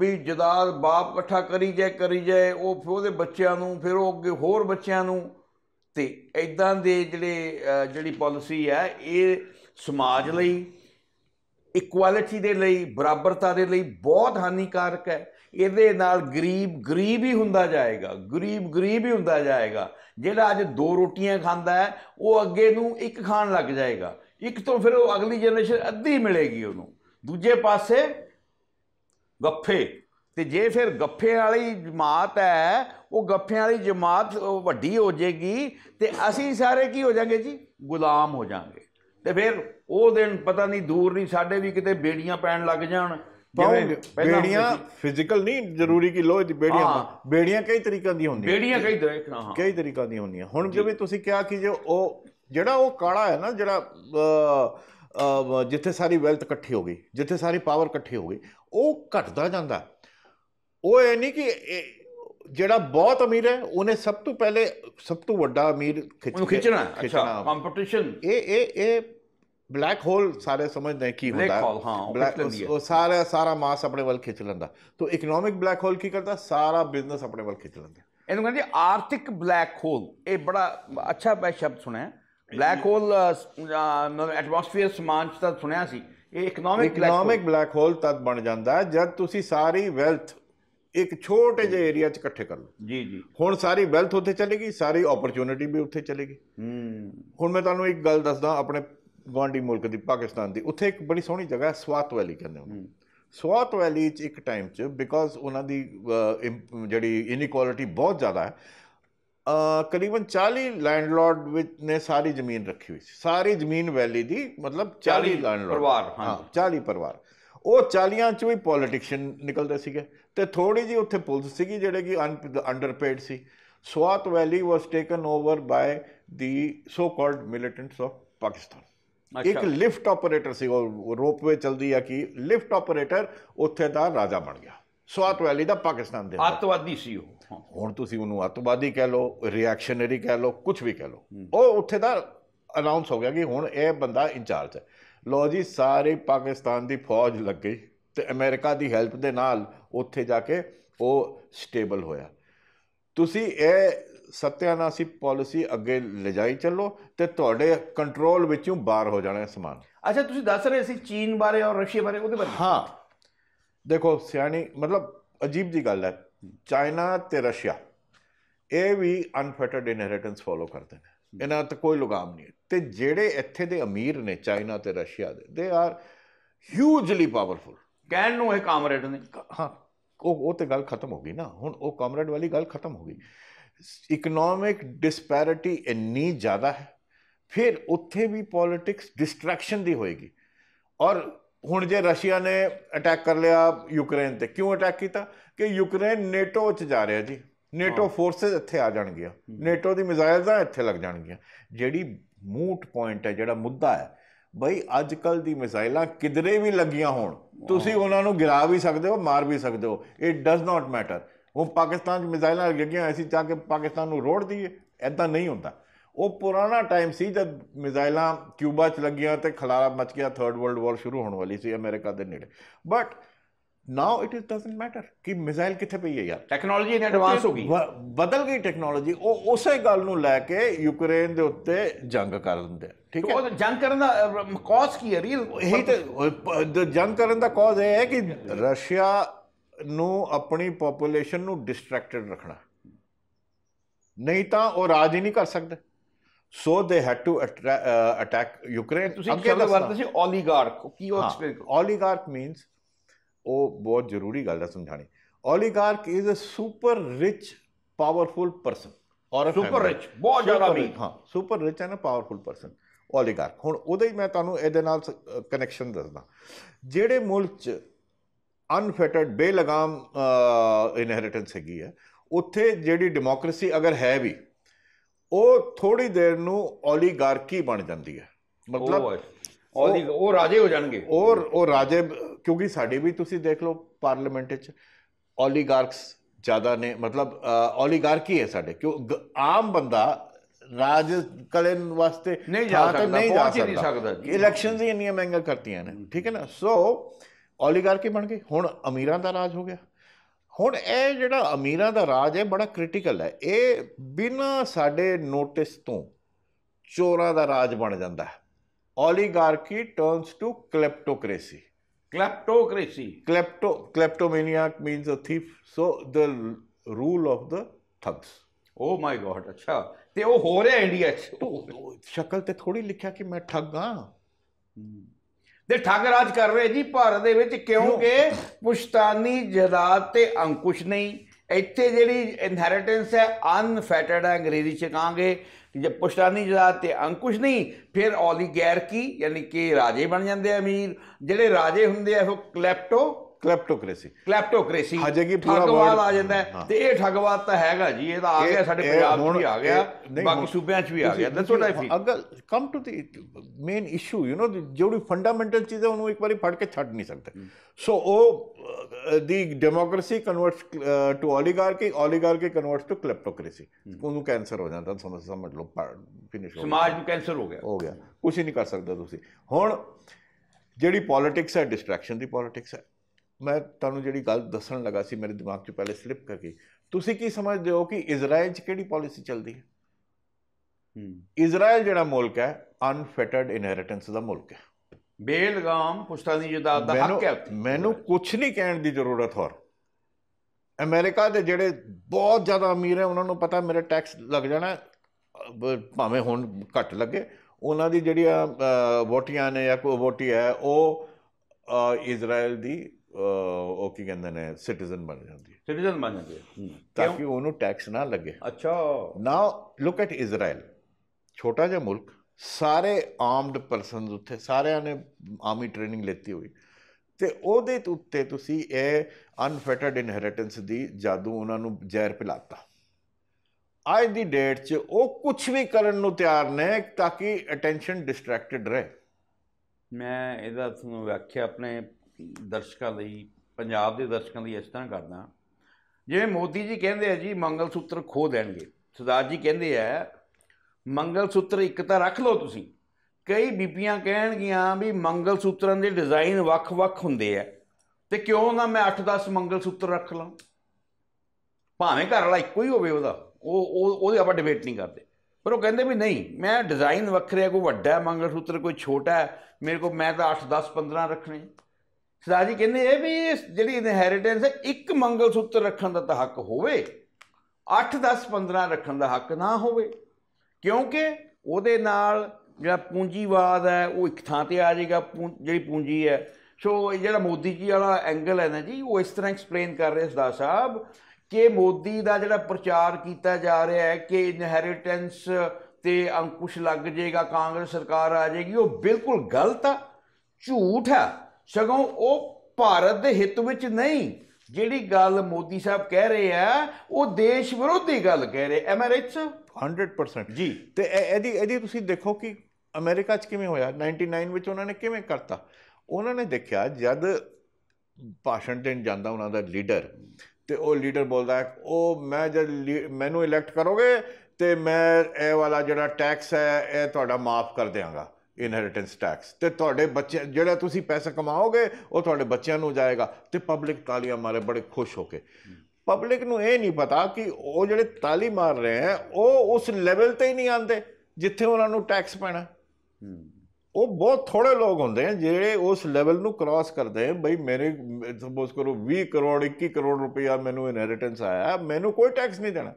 ਵੀ ਜਦਾਦ ਬਾਪ ਇਕੱਠਾ ਕਰੀ ਜਾਏ ਕਰੀ ਜਾਏ ਉਹ ਫਿਰ ਉਹਦੇ ਬੱਚਿਆਂ ਨੂੰ ਫਿਰ ਉਹ ਅੱਗੇ ਹੋਰ ਬੱਚਿਆਂ ਨੂੰ ਤੇ ਇਦਾਂ ਦੇ ਜਿਹੜੇ ਜਿਹੜੀ ਪਾਲਿਸੀ ਹੈ ਇਹ ਸਮਾਜ ਲਈ ਇਕੁਐਲਿਟੀ ਦੇ ਲਈ ਬਰਾਬਰਤਾ ਦੇ ਲਈ ਬਹੁਤ ਹਾਨੀਕਾਰਕ ਹੈ ਇਹਦੇ ਨਾਲ ਗਰੀਬ ਗਰੀਬ ਹੀ ਹੁੰਦਾ ਜਾਏਗਾ ਗਰੀਬ ਗਰੀਬ ਹੀ ਹੁੰਦਾ ਜਾਏਗਾ ਜਿਹੜਾ ਅੱਜ ਦੋ ਰੋਟੀਆਂ ਖਾਂਦਾ ਹੈ ਉਹ ਅੱਗੇ ਨੂੰ ਇੱਕ ਖਾਣ ਲੱਗ ਜਾਏਗਾ ਇੱਕ ਤੋਂ ਫਿਰ ਉਹ ਅਗਲੀ ਜਨਰੇਸ਼ਨ ਅੱਧੀ ਮਿਲੇਗੀ ਉਹਨੂੰ ਦੂਜੇ ਪਾਸੇ ਗੱਫੇ ਤੇ ਜੇ ਫਿਰ ਗੱਫੇ ਵਾਲੀ ਜਮਾਤ ਹੈ ਉਹ ਗੱਫੇ ਵਾਲੀ ਜਮਾਤ ਵੱਡੀ ਹੋ ਜੇਗੀ ਤੇ ਅਸੀਂ ਸਾਰੇ ਕੀ ਹੋ ਜਾਾਂਗੇ ਜੀ ਗੁਲਾਮ ਹੋ ਜਾਾਂਗੇ ਤੇ ਫਿਰ ਉਹ ਦਿਨ ਪਤਾ ਨਹੀਂ ਦੂਰ ਨਹੀਂ ਸਾਡੇ ਵੀ ਕਿਤੇ ਬੇੜੀਆਂ ਪੈਣ ਲੱਗ ਜਾਣ ਬੇੜੀਆਂ ਫਿਜ਼ੀਕਲ ਨਹੀਂ ਜ਼ਰੂਰੀ ਕਿ ਲੋਹੇ ਦੀ ਬੇੜੀਆਂ ਬੇੜੀਆਂ ਕਈ ਤਰੀਕਾਂ ਦੀ ਹੁੰਦੀਆਂ ਬੇੜੀਆਂ ਕਈ ਤਰੀਕਾਂ ਹਾਂ ਕਈ ਤਰੀਕਾਂ ਦੀ ਹੁੰਦੀਆਂ ਹੁਣ ਜਿਵੇਂ ਤੁਸੀਂ ਕਿਹਾ ਕਿ ਜੋ ਉਹ ਜਿਹੜਾ ਉਹ ਕਾਲਾ ਹੈ ਨਾ ਜਿਹੜਾ ਜਿੱਥੇ ਸਾਰੀ ਵੈਲਥ ਇਕੱਠੀ ਹੋ ਗਈ ਜਿੱਥੇ ਸਾਰੀ ਪਾਵਰ ਇਕੱਠੀ ਹੋ ਗਈ ਉਹ ਘਟਦਾ ਜਾਂਦਾ ਉਹ ਇਹ ਨਹੀਂ ਕਿ ਜਿਹੜਾ ਬਹੁਤ ਅਮੀਰ ਹੈ ਉਹਨੇ ਸਭ ਤੋਂ ਪਹਿਲੇ ਸਭ ਤੋਂ ਵੱਡਾ ਅਮੀਰ ਖਿੱਚਣਾ ਅੱਛਾ ਕੰਪੀਟੀਸ਼ਨ ਇਹ ਇਹ ਇਹ ਬਲੈਕ ਹੋਲ ਸਾਰੇ ਸਮਝਦੇ ਨੇ ਕੀ ਹੁੰਦਾ ਹਾਂ ਬਲੈਕ ਉਹ ਸਾਰਾ ਸਾਰਾ ਮਾਸ ਆਪਣੇ ਵੱਲ ਖਿੱਚ ਲੈਂਦਾ ਤਾਂ ਇਕਨੋਮਿਕ ਬਲੈਕ ਹੋਲ ਕੀ ਕਰਦਾ ਸਾਰਾ ਬਿਜ਼ਨਸ ਆਪਣੇ ਵੱਲ ਖਿੱਚ ਲੈਂਦਾ ਇਹਨੂੰ ਕਹਿੰਦੇ ਆਰਥਿਕ ਬਲੈਕ ਹੋਲ ਇਹ ਬੜਾ ਅੱਛਾ ਬੈ ਸ਼ਬਦ ਸੁਣਿਆ ਬਲੈਕ ਹੋਲ ਐਟਮੋਸਫੇਅਰ ਸਮਾਨ ਚ ਤਾਂ ਸੁਣਿਆ ਸੀ ਇਹ ਇਕਨੋਮਿਕ ਇਕਨੋਮਿਕ ਬਲੈਕ ਹੋਲ ਤਦ ਬਣ ਜਾਂਦਾ ਜਦ ਤੁਸੀਂ ਸਾਰੀ ਵੈਲਥ ਇੱਕ ਛੋਟੇ ਜਿਹੇ ਏਰੀਆ 'ਚ ਇਕੱਠੇ ਕਰ ਲਓ ਜੀ ਜੀ ਹੁਣ ਸਾਰੀ ਵੈਲਥ ਉੱਥੇ ਚਲੇਗੀ ਸਾਰੀ ਓਪਰਚ्युनिटी ਵੀ ਉੱਥੇ ਚਲੇਗੀ ਹੂੰ ਹੁਣ ਮੈਂ ਤੁਹਾਨੂੰ ਇੱਕ ਗੱਲ ਦੱਸਦਾ ਆਪਣੇ ਗਵਾਂਡੀ ਮੁਲਕ ਦੀ ਪਾਕਿਸਤਾਨ ਦੀ ਉੱਥੇ ਇੱਕ ਬੜੀ ਸੋਹਣੀ ਜਗ੍ਹਾ ਹੈ ਸਵਾਤ ਵੈਲੀ ਕਹਿੰਦੇ ਉਹਨੂੰ ਸਵਾਤ ਵੈਲੀ 'ਚ ਇੱਕ ਟਾਈਮ 'ਚ ਬਿਕਾਜ਼ ਉਹਨਾਂ ਦੀ ਜਿਹੜੀ ਇਨਇਕੁਆਲਿਟੀ ਬਹੁਤ ਜ਼ਿਆਦਾ ਹੈ ਕਰੀਬਨ 40 ਲੈਂਡਲੋਰਡ ਵਿੱਚ ਨੇ ਸਾਰੀ ਜ਼ਮੀਨ ਰੱਖੀ ਹੋਈ ਸੀ ਸਾਰੀ ਜ਼ਮੀਨ ਵੈਲੀ ਦੀ ਮਤਲਬ 40 ਲੈਂਡਲੋਰਡ ਪਰਿਵਾਰ ਹਾਂ 40 ਪਰਿਵਾਰ ਉਹ 40ਾਂ ਚ ਵੀ ਪੋਲਿਟਿਸ਼ੀਅਨ ਨਿਕਲਦੇ ਸੀਗੇ ਤੇ ਥੋੜੀ ਜੀ ਉੱਥੇ ਪੁਲਿਸ ਸੀਗੀ ਜਿਹੜੇ ਕਿ ਅੰਡਰਪੇਡ ਸੀ Swat valley was taken over by the so called militants of Pakistan ਇੱਕ ਲਿਫਟ ਆਪਰੇਟਰ ਸੀ ਉਹ ਰੋਪਵੇ ਚਲਦੀ ਆ ਕਿ ਲਿਫਟ ਆਪਰੇਟਰ ਉੱਥੇ ਦਾ ਰਾਜਾ ਬਣ ਗਿਆ ਸਵਾਤ ਵੈਲੀ ਦਾ ਪਾਕਿਸਤਾਨ ਦੇ ਅੱਤਵਾਦੀ ਸੀ ਉਹ ਹੁਣ ਤੁਸੀਂ ਉਹਨੂੰ ਅਤਵਾਦੀ ਕਹਿ ਲਓ ਰਿਐਕਸ਼ਨਰੀ ਕਹਿ ਲਓ ਕੁਝ ਵੀ ਕਹਿ ਲਓ ਉਹ ਉੱਥੇ ਦਾ ਅਨਾਉਂਸ ਹੋ ਗਿਆ ਕਿ ਹੁਣ ਇਹ ਬੰਦਾ ਇੰਚਾਰਜ ਹੈ ਲੋ ਜੀ ਸਾਰੇ ਪਾਕਿਸਤਾਨ ਦੀ ਫੌਜ ਲੱਗ ਗਈ ਤੇ ਅਮਰੀਕਾ ਦੀ ਹੈਲਪ ਦੇ ਨਾਲ ਉੱਥੇ ਜਾ ਕੇ ਉਹ ਸਟੇਬਲ ਹੋਇਆ ਤੁਸੀਂ ਇਹ ਸਤਿਆਨਾਸੀ ਪਾਲਿਸੀ ਅੱਗੇ ਲਿਜਾਈ ਚੱਲੋ ਤੇ ਤੁਹਾਡੇ ਕੰਟਰੋਲ ਵਿੱਚੋਂ ਬਾਹਰ ਹੋ ਜਾਣਾ ਹੈ ਸਮਾਨ ਅੱਛਾ ਤੁਸੀਂ ਦੱਸ ਰਹੇ ਸੀ ਚੀਨ ਬਾਰੇ ਔਰ ਰਸ਼ੀਆ ਬਾਰੇ ਉਹਦੇ ਬਾਰੇ ਹਾਂ ਦੇਖੋ ਸਿਆਣੀ ਮਤਲਬ ਅਜੀਬ ਜੀ ਗੱਲ ਹੈ ਚਾਈਨਾ ਤੇ ਰਸ਼ੀਆ ਇਹ ਵੀ ਅਨਫੈਟਰਡ ਇਨਹੈਰੀਟੈਂਸ ਫੋਲੋ ਕਰਦੇ ਨੇ ਇਹਨਾਂ ਤੇ ਕੋਈ ਲਗਾਮ ਨਹੀਂ ਤੇ ਜਿਹੜੇ ਇੱਥੇ ਦੇ ਅਮੀਰ ਨੇ ਚਾਈਨਾ ਤੇ ਰਸ਼ੀਆ ਦੇ ਦੇ ਆਰ ਹਿਊਜਲੀ ਪਾਵਰਫੁਲ ਕਹਿਣ ਨੂੰ ਇਹ ਕਾਮਰੇਡ ਨੇ ਹਾਂ ਉਹ ਉਹ ਤੇ ਗੱਲ ਖਤਮ ਹੋ ਗਈ ਨਾ ਹੁਣ ਉਹ ਕਾਮਰੇਡ ਵਾਲੀ ਗੱਲ ਖਤਮ ਹੋ ਗਈ ਇਕਨੋਮਿਕ ਡਿਸਪੈਰਿਟੀ ਇੰਨੀ ਜ਼ਿਆਦਾ ਹੈ ਫਿਰ ਉੱਥੇ ਵੀ ਪੋਲਿਟਿਕਸ ਡਿਸਟਰੈਕਸ਼ਨ ਦੀ ਹੋਏਗੀ ਔਰ ਹੁਣ ਜੇ ਰਸ਼ੀਆ ਨੇ ਅਟੈਕ ਕਰ ਲਿਆ ਯੂਕਰੇਨ ਤੇ ਕਿਉਂ ਅਟੈਕ ਕੀਤਾ ਕਿ ਯੂਕਰੇਨ ਨੇਟੋ 'ਚ ਜਾ ਰਿਹਾ ਜੀ ਨੇਟੋ ਫੋਰਸਸ ਇੱਥੇ ਆ ਜਾਣਗੀਆਂ ਨੇਟੋ ਦੀ ਮਿਜ਼ਾਈਲਾਂ ਇੱਥੇ ਲੱਗ ਜਾਣਗੀਆਂ ਜਿਹੜੀ ਮੂਟ ਪੁਆਇੰਟ ਹੈ ਜਿਹੜਾ ਮੁੱਦਾ ਹੈ ਬਈ ਅੱਜ ਕੱਲ ਦੀ ਮਿਜ਼ਾਈਲਾਂ ਕਿਧਰੇ ਵੀ ਲੱਗੀਆਂ ਹੋਣ ਤੁਸੀਂ ਉਹਨਾਂ ਨੂੰ ਗਿਰਾ ਵੀ ਸਕਦੇ ਹੋ ਮਾਰ ਵੀ ਸਕਦੇ ਹੋ ਇਟ ਡਸ ਨਾਟ ਮੈਟਰ ਉਹ ਪਾਕਿਸਤਾਨ ਦੀ ਮਿਜ਼ਾਈਲਾਂ ਲੱਗੀਆਂ ਐਸੀ ਚਾਹ ਕੇ ਪਾਕਿਸਤਾਨ ਨੂੰ ਰੋੜ ਦਈਏ ਐਦਾਂ ਨਹੀਂ ਹੁੰਦਾ ਉਹ ਪੁਰਾਣਾ ਟਾਈਮ ਸੀ ਜਦ ਮਿਜ਼ਾਈਲਾਂ ਕਿਊਬਾ 'ਚ ਲੱਗੀਆਂ ਤੇ ਖਲਾਰਾ ਮਚ ਗਿਆ ਥਰਡ ਵਰਲਡ ਵਾਰ ਸ਼ੁਰੂ ਹੋਣ ਵਾਲੀ ਸੀ ਅਮਰੀਕਾ ਦੇ ਨੇੜੇ but now it is doesn't matter ਕਿ ਮਿਜ਼ਾਈਲ ਕਿੱਥੇ ਪਈ ਹੈ ਯਾਰ ਟੈਕਨੋਲੋਜੀ ਨੇ ਐਡਵਾਂਸ ਹੋ ਗਈ ਬਦਲ ਗਈ ਟੈਕਨੋਲੋਜੀ ਉਹ ਉਸੇ ਗੱਲ ਨੂੰ ਲੈ ਕੇ ਯੂਕਰੇਨ ਦੇ ਉੱਤੇ ਜੰਗ ਕਰ ਦਿੰਦੇ ਠੀਕ ਹੈ ਉਹ ਜੰਗ ਕਰਨ ਦਾ ਕੌਜ਼ ਕੀ ਹੈ ਰੀਅਲ ਇਹ ਤੇ ਜੰਗ ਕਰਨ ਦਾ ਕੌਜ਼ ਇਹ ਹੈ ਕਿ ਰਸ਼ੀਆ ਨੂੰ ਆਪਣੀ ਪੋਪੂਲੇਸ਼ਨ ਨੂੰ ਡਿਸਟਰੈਕਟਡ ਰੱਖਣਾ ਨਹੀਂ ਤਾਂ ਉਹ ਰਾਜ ਹੀ ਨਹੀਂ ਕਰ ਸਕਦਾ so they had to attack Ukraine uh, attack Ukraine. ਤੁਸੀਂ ਕਿਹੜਾ ਵਰਤ ਸੀ 올ਿਗਾਰਕ ਕੀ ਉਹ ਐਕਸਪਲੇਨ oligarch ਮੀਨਸ ਉਹ ਬਹੁਤ ਜ਼ਰੂਰੀ ਗੱਲ ਹੈ ਸਮਝਾਣੀ oligarch is a super rich powerful person ਔਰ ਸੁਪਰ ਰਿਚ ਬਹੁਤ ਜ਼ਿਆਦਾ ਵੀ ਹਾਂ super rich and a powerful person oligarch ਹੁਣ ਉਹਦੇ ਹੀ ਮੈਂ ਤੁਹਾਨੂੰ ਇਹਦੇ ਨਾਲ ਕਨੈਕਸ਼ਨ ਦੱਸਦਾ ਜਿਹੜੇ ਮੁਲਕ 'ਚ ਅਨਫੈਟਡ ਬੇਲਗਾਮ ਇਨਹੈਰੀਟੈਂਸ ਹੈਗੀ ਹੈ ਉੱਥੇ ਜਿਹੜੀ ਡੈਮੋਕ੍ਰੇਸੀ ਅਗਰ ਹੈ ਵੀ ਉਹ ਥੋੜੀ ਦੇਰ ਨੂੰ ਓਲੀਗਾਰਕੀ ਬਣ ਜਾਂਦੀ ਹੈ ਮਤਲਬ ਉਹ ਉਹ ਰਾਜੇ ਹੋ ਜਾਣਗੇ ਔਰ ਉਹ ਰਾਜੇ ਕਿਉਂਕਿ ਸਾਡੇ ਵੀ ਤੁਸੀਂ ਦੇਖ ਲਓ ਪਾਰਲੀਮੈਂਟ ਵਿੱਚ ਓਲੀਗਾਰਕਸ ਜ਼ਿਆਦਾ ਨੇ ਮਤਲਬ ਓਲੀਗਾਰਕੀ ਹੈ ਸਾਡੇ ਕਿਉਂ ਆਮ ਬੰਦਾ ਰਾਜ ਕਲਨ ਵਾਸਤੇ ਨਹੀਂ ਜਾ ਸਕਦਾ ਨਹੀਂ ਜਾ ਸਕਦਾ ਇਲੈਕਸ਼ਨਸ ਹੀ ਇੰਨੀਆਂ ਮਹਿੰਗਾ ਕਰਤੀਆਂ ਨੇ ਠੀਕ ਹੈ ਨਾ ਸੋ ਓਲੀਗਾਰਕੀ ਬਣ ਗਈ ਹੁਣ ਅਮੀਰਾਂ ਦਾ ਰਾਜ ਹੋ ਗਿਆ ਹੁਣ ਇਹ ਜਿਹੜਾ ਅਮੀਰਾਂ ਦਾ ਰਾਜ ਹੈ ਬੜਾ ਕ੍ਰਿਟੀਕਲ ਹੈ ਇਹ ਬਿਨਾ ਸਾਡੇ ਨੋਟਿਸ ਤੋਂ ਚੋਰਾ ਦਾ ਰਾਜ ਬਣ ਜਾਂਦਾ ਹੈ oligarchy turns to kleptocracy kleptocracy klepto kleptomaniac means a thief so the rule of the thugs oh my god ਅੱਛਾ ਤੇ ਉਹ ਹੋ ਰਿਹਾ ਇੰਡੀਆ 'ਚ ਸ਼ਕਲ ਤੇ ਥੋੜੀ ਲਿਖਿਆ ਕਿ ਮੈਂ ਠੱਗ ਦੇ ਠੱਗ ਰਾਜ ਕਰ ਰਹੇ ਜੀ ਭਾਰਤ ਦੇ ਵਿੱਚ ਕਿਉਂਕਿ ਪੁਸ਼ਤਾਨੀ ਜਦਾਦ ਤੇ ਅੰਕੁਸ਼ ਨਹੀਂ ਇੱਥੇ ਜਿਹੜੀ ਇਨਹੈਰੀਟੈਂਸ ਹੈ ਅਨਫੈਟਡ ਹੈ ਅੰਗਰੇਜ਼ੀ ਚ ਕਹਾਂਗੇ ਜੇ ਪੁਸ਼ਤਾਨੀ ਜਦਾਦ ਤੇ ਅੰਕੁਸ਼ ਨਹੀਂ ਫਿਰ ਔਲੀਗੈਰਕੀ ਯਾਨੀ ਕਿ ਰਾਜੇ ਬਣ ਜਾਂਦੇ ਆ ਅਮੀਰ ਜਿਹੜੇ ਰਾਜੇ ਹੁੰਦੇ ਆ ਉਹ ਕਲੈਪਟੋ ਕਲੈਪਟੋਕ੍ਰੇਸੀ ਕਲੈਪਟੋਕ੍ਰੇਸੀ ਹਜੇ ਕੀ ਪੂਰਾ ਠੱਗਵਾਦ ਆ ਜਾਂਦਾ ਤੇ ਇਹ ਠਗਵਾਦ ਤਾਂ ਹੈਗਾ ਜੀ ਇਹ ਤਾਂ ਆ ਗਿਆ ਸਾਡੇ ਪੰਜਾਬ ਵਿੱਚ ਵੀ ਆ ਗਿਆ ਬਾਕੀ ਸੂਬਿਆਂ 'ਚ ਵੀ ਆ ਗਿਆ ਦੱਸੋ ਨਾ ਆਈ ਅਗਰ come to the main issue you know ਜਿਹੜੀ ਫੰਡਾਮੈਂਟਲ ਚੀਜ਼ ਹੈ ਉਹਨੂੰ ਇੱਕ ਵਾਰੀ ਫੜ ਕੇ ਛੱਡ ਨਹੀਂ ਸਕਦੇ ਸੋ ਉਹ the democracy converts to oligarchy oligarchy converts to kleptocracy ਉਹਨੂੰ ਕੈਂਸਰ ਹੋ ਜਾਂਦਾ ਸਮਝ ਸਮਝ ਲਓ ਫਿਨਿਸ਼ ਹੋ ਗਿਆ ਸਮਾਜ ਨੂੰ ਕੈਂਸਰ ਹੋ ਗਿਆ ਹੋ ਗਿਆ ਕੁਝ ਨਹੀਂ ਕਰ ਸਕਦਾ ਤੁਸੀਂ ਹੁਣ ਜਿਹੜੀ ਪੋਲਿਟਿਕਸ ਹੈ ਡਿਸਟਰੈਕਸ਼ਨ ਦੀ ਪੋਲਿਟਿਕਸ ਹੈ ਮੈਂ ਤੁਹਾਨੂੰ ਜਿਹੜੀ ਗੱਲ ਦੱਸਣ ਲੱਗਾ ਸੀ ਮੇਰੇ ਦਿਮਾਗ 'ਚ ਪਹਿਲੇ ਸਲਿਪ ਕਰ ਗਈ ਤੁਸੀਂ ਕੀ ਸਮਝਦੇ ਹੋ ਕਿ ਇਜ਼ਰਾਈਲ 'ਚ ਕਿਹੜੀ ਪਾਲਿਸੀ ਚੱਲਦੀ ਹੈ ਇਜ਼ਰਾਈਲ ਜਿਹੜਾ ਮੁਲਕ ਹੈ ਅਨਫੈਟਰਡ ਇਨਹੇਰਿਟੈਂਸ ਦਾ ਮੁਲਕ ਹੈ ਬੇਲਗਾਮ ਪੁਸ਼ਤਾ ਦੀ ਜਾਇਦਾਦ ਦਾ ਹੱਕ ਹੈ ਮੈਨੂੰ ਕੁਝ ਨਹੀਂ ਕਹਿਣ ਦੀ ਜ਼ਰੂਰਤ ਹੋਰ ਅਮਰੀਕਾ ਦੇ ਜਿਹੜੇ ਬਹੁਤ ਜ਼ਿਆਦਾ ਅਮੀਰ ਹੈ ਉਹਨਾਂ ਨੂੰ ਪਤਾ ਮੇਰੇ ਟੈਕਸ ਲੱਗ ਜਾਣਾ ਭਾਵੇਂ ਹੁਣ ਘੱਟ ਲੱਗੇ ਉਹਨਾਂ ਦੀ ਜਿਹੜੀਆਂ ਵੋਟੀਆਂ ਨੇ ਜਾਂ ਕੋਈ ਵੋਟੀ ਹੈ ਉਹ ਇਜ਼ਰਾਈਲ ਦੀ ਉਹ ਕੀ ਕਹਿੰਦੇ ਨੇ ਸਿਟੀਜ਼ਨ ਬਣ ਜਾਂਦੀ ਹੈ ਸਿਟੀਜ਼ਨ ਬਣ ਜਾਂਦੀ ਹੈ ਤਾਂ ਕਿ ਉਹਨੂੰ ਟੈਕਸ ਨਾ ਲੱਗੇ ਅੱਛਾ ਨਾਓ ਲੁੱਕ ਐਟ ਇਜ਼ਰਾਈਲ ਛੋਟਾ ਜਿਹਾ ਮੁਲਕ ਸਾਰੇ ਆਰਮਡ ਪਰਸਨਸ ਉੱਥੇ ਸਾਰਿਆਂ ਨੇ ਆਰਮੀ ਟ੍ਰੇਨਿੰਗ ਲੈਤੀ ਹੋਈ ਤੇ ਉਹਦੇ ਉੱਤੇ ਤੁਸੀਂ ਇਹ ਅਨਫੈਟਰਡ ਇਨਹੈਰੀਟੈਂਸ ਦੀ ਜਾਦੂ ਉਹਨਾਂ ਨੂੰ ਜ਼ਹਿਰ ਪਿਲਾਤਾ ਅੱਜ ਦੀ ਡੇਟ 'ਚ ਉਹ ਕੁਝ ਵੀ ਕਰਨ ਨੂੰ ਤਿਆਰ ਨੇ ਤਾਂ ਕਿ ਅਟੈਂਸ਼ਨ ਡਿਸਟਰੈਕਟਡ ਰਹੇ ਮੈਂ ਇਹਦਾ ਤੁਹਾਨੂੰ ਵਿਆਖਿਆ ਆਪਣੇ ਦਰਸ਼ਕਾਂ ਲਈ ਪੰਜਾਬ ਦੇ ਦਰਸ਼ਕਾਂ ਲਈ ਇਸ ਤਰ੍ਹਾਂ ਕਰਦਾ ਜਿਵੇਂ ਮੋਦੀ ਜੀ ਕਹਿੰਦੇ ਆ ਜੀ ਮੰਗਲ ਸੂਤਰ ਖੋ ਦੇਣਗੇ ਸਰਦਾਰ ਜੀ ਕਹਿੰਦੇ ਆ ਮੰਗਲ ਸੂਤਰ ਇੱਕ ਤਾਂ ਰੱਖ ਲਓ ਤੁਸੀਂ ਕਈ ਬੀਬੀਆਂ ਕਹਿਣਗੀਆਂ ਵੀ ਮੰਗਲ ਸੂਤਰਾਂ ਦੇ ਡਿਜ਼ਾਈਨ ਵੱਖ-ਵੱਖ ਹੁੰਦੇ ਆ ਤੇ ਕਿਉਂ ਨਾ ਮੈਂ 8-10 ਮੰਗਲ ਸੂਤਰ ਰੱਖ ਲਾਂ ਭਾਵੇਂ ਘਰ ਵਾਲਾ ਇੱਕੋ ਹੀ ਹੋਵੇ ਉਹਦਾ ਉਹ ਉਹਦੇ ਆਪਾਂ ਡਿਬੇਟ ਨਹੀਂ ਕਰਦੇ ਪਰ ਉਹ ਕਹਿੰਦੇ ਵੀ ਨਹੀਂ ਮੈਂ ਡਿਜ਼ਾਈਨ ਵੱਖਰੇ ਕੋਈ ਵੱਡਾ ਮੰਗਲ ਸੂਤਰ ਕੋਈ ਛੋਟਾ ਹੈ ਮੇਰੇ ਕੋਲ ਮੈਂ ਤਾਂ 8 10 15 ਰੱਖਣੇ ਸਰਦਾਰ ਜੀ ਕਹਿੰਦੇ ਇਹ ਵੀ ਜਿਹੜੀ ਇਨਹੈਰੀਟੈਂਸ ਹੈ ਇੱਕ ਮੰਗਲ ਸੂਤਰ ਰੱਖਣ ਦਾ ਤਾਂ ਹੱਕ ਹੋਵੇ 8 10 15 ਰੱਖਣ ਦਾ ਹੱਕ ਨਾ ਹੋਵੇ ਕਿਉਂਕਿ ਉਹਦੇ ਨਾਲ ਜਿਹੜਾ ਪੂੰਜੀਵਾਦ ਹੈ ਉਹ ਇੱਕ ਥਾਂ ਤੇ ਆ ਜਾਏਗਾ ਜਿਹੜੀ ਪੂੰਜੀ ਹੈ ਸੋ ਜਿਹੜਾ ਮੋਦੀ ਜੀ ਵਾਲਾ ਐਂਗਲ ਹੈ ਨਾ ਜੀ ਉਹ ਇਸ ਤਰ੍ਹਾਂ ਐਕਸਪਲੇਨ ਕਰ ਰਹੇ ਸਰਦਾਰ ਸਾਹਿਬ ਕਿ ਮੋਦੀ ਦਾ ਜਿਹੜਾ ਪ੍ਰਚਾਰ ਕੀਤਾ ਜਾ ਰਿਹਾ ਹੈ ਕਿ ਇਨਹੈਰੀਟੈਂਸ ਤੇ ਅੰਕੁਸ਼ ਲੱਗ ਜਾਏਗਾ ਕਾਂਗਰਸ ਸਰਕਾਰ ਆ ਜਾਏਗੀ ਉਹ ਬਿਲਕੁਲ ਗਲਤ ਆ ਝੂਠ ਆ ਸਗੋਂ ਉਹ ਭਾਰਤ ਦੇ ਹਿੱਤ ਵਿੱਚ ਨਹੀਂ ਜਿਹੜੀ ਗੱਲ ਮੋਦੀ ਸਾਹਿਬ ਕਹਿ ਰਹੇ ਆ ਉਹ ਦੇਸ਼ ਵਿਰੋਧੀ ਗੱਲ ਕਹਿ ਰਹੇ ਐ ਆਰ 100% ਜੀ ਤੇ ਇਹਦੀ ਇਹਦੀ ਤੁਸੀਂ ਦੇਖੋ ਕਿ ਅਮਰੀਕਾ 'ਚ ਕਿਵੇਂ ਹੋਇਆ 99 ਵਿੱਚ ਉਹਨਾਂ ਨੇ ਕਿਵੇਂ ਕਰਤਾ ਉਹਨਾਂ ਨੇ ਦੇਖਿਆ ਜਦ ਭਾਸ਼ਣ ਦੇਣ ਜਾਂਦਾ ਉਹਨਾਂ ਦਾ ਲੀਡਰ ਤੇ ਉਹ ਲੀਡਰ ਬੋਲਦਾ ਹੈ ਉਹ ਮੈਂ ਜਦ ਮੈਨੂੰ ਇਲੈਕਟ ਕਰੋਗੇ ਤੇ ਮੈਂ ਇਹ ਵਾਲਾ ਜਿਹੜਾ ਟੈਕਸ ਹੈ ਇਹ ਤੁਹਾਡਾ ਮਾਫ ਕਰ ਦਿਆਂਗਾ ਇਨਹੈਰੀਟੈਂਸ ਟੈਕਸ ਤੇ ਤੁਹਾਡੇ ਬੱਚੇ ਜਿਹੜਾ ਤੁਸੀਂ ਪੈਸਾ ਕਮਾਓਗੇ ਉਹ ਤੁਹਾਡੇ ਬੱਚਿਆਂ ਨੂੰ ਜਾਏਗਾ ਤੇ ਪਬਲਿਕ ਤਾਲੀਆਂ ਮਾਰੇ ਬੜੇ ਖੁਸ਼ ਹੋ ਕੇ ਪਬਲਿਕ ਨੂੰ ਇਹ ਨਹੀਂ ਪਤਾ ਕਿ ਉਹ ਜਿਹੜੇ ਤਾਲੀ ਮਾਰ ਰਹੇ ਆ ਉਹ ਉਸ ਲੈਵਲ ਤੇ ਹੀ ਨਹੀਂ ਆਉਂਦੇ ਜਿੱਥੇ ਉਹਨਾਂ ਨੂੰ ਟੈਕਸ ਪੈਣਾ ਉਹ ਬਹੁਤ ਥੋੜੇ ਲੋਕ ਹੁੰਦੇ ਆ ਜਿਹੜੇ ਉਸ ਲੈਵਲ ਨੂੰ ਕ੍ਰਾਸ ਕਰਦੇ ਆ ਬਈ ਮੇਰੇ ਸਪੋਜ਼ ਕਰੋ 20 ਕਰੋੜ 21 ਕਰੋੜ ਰੁਪਇਆ ਮੈਨੂੰ ਇਨਹੈਰੀਟੈਂਸ ਆਇਆ ਮੈਨੂੰ ਕੋਈ ਟੈਕਸ ਨਹੀਂ ਦੇਣਾ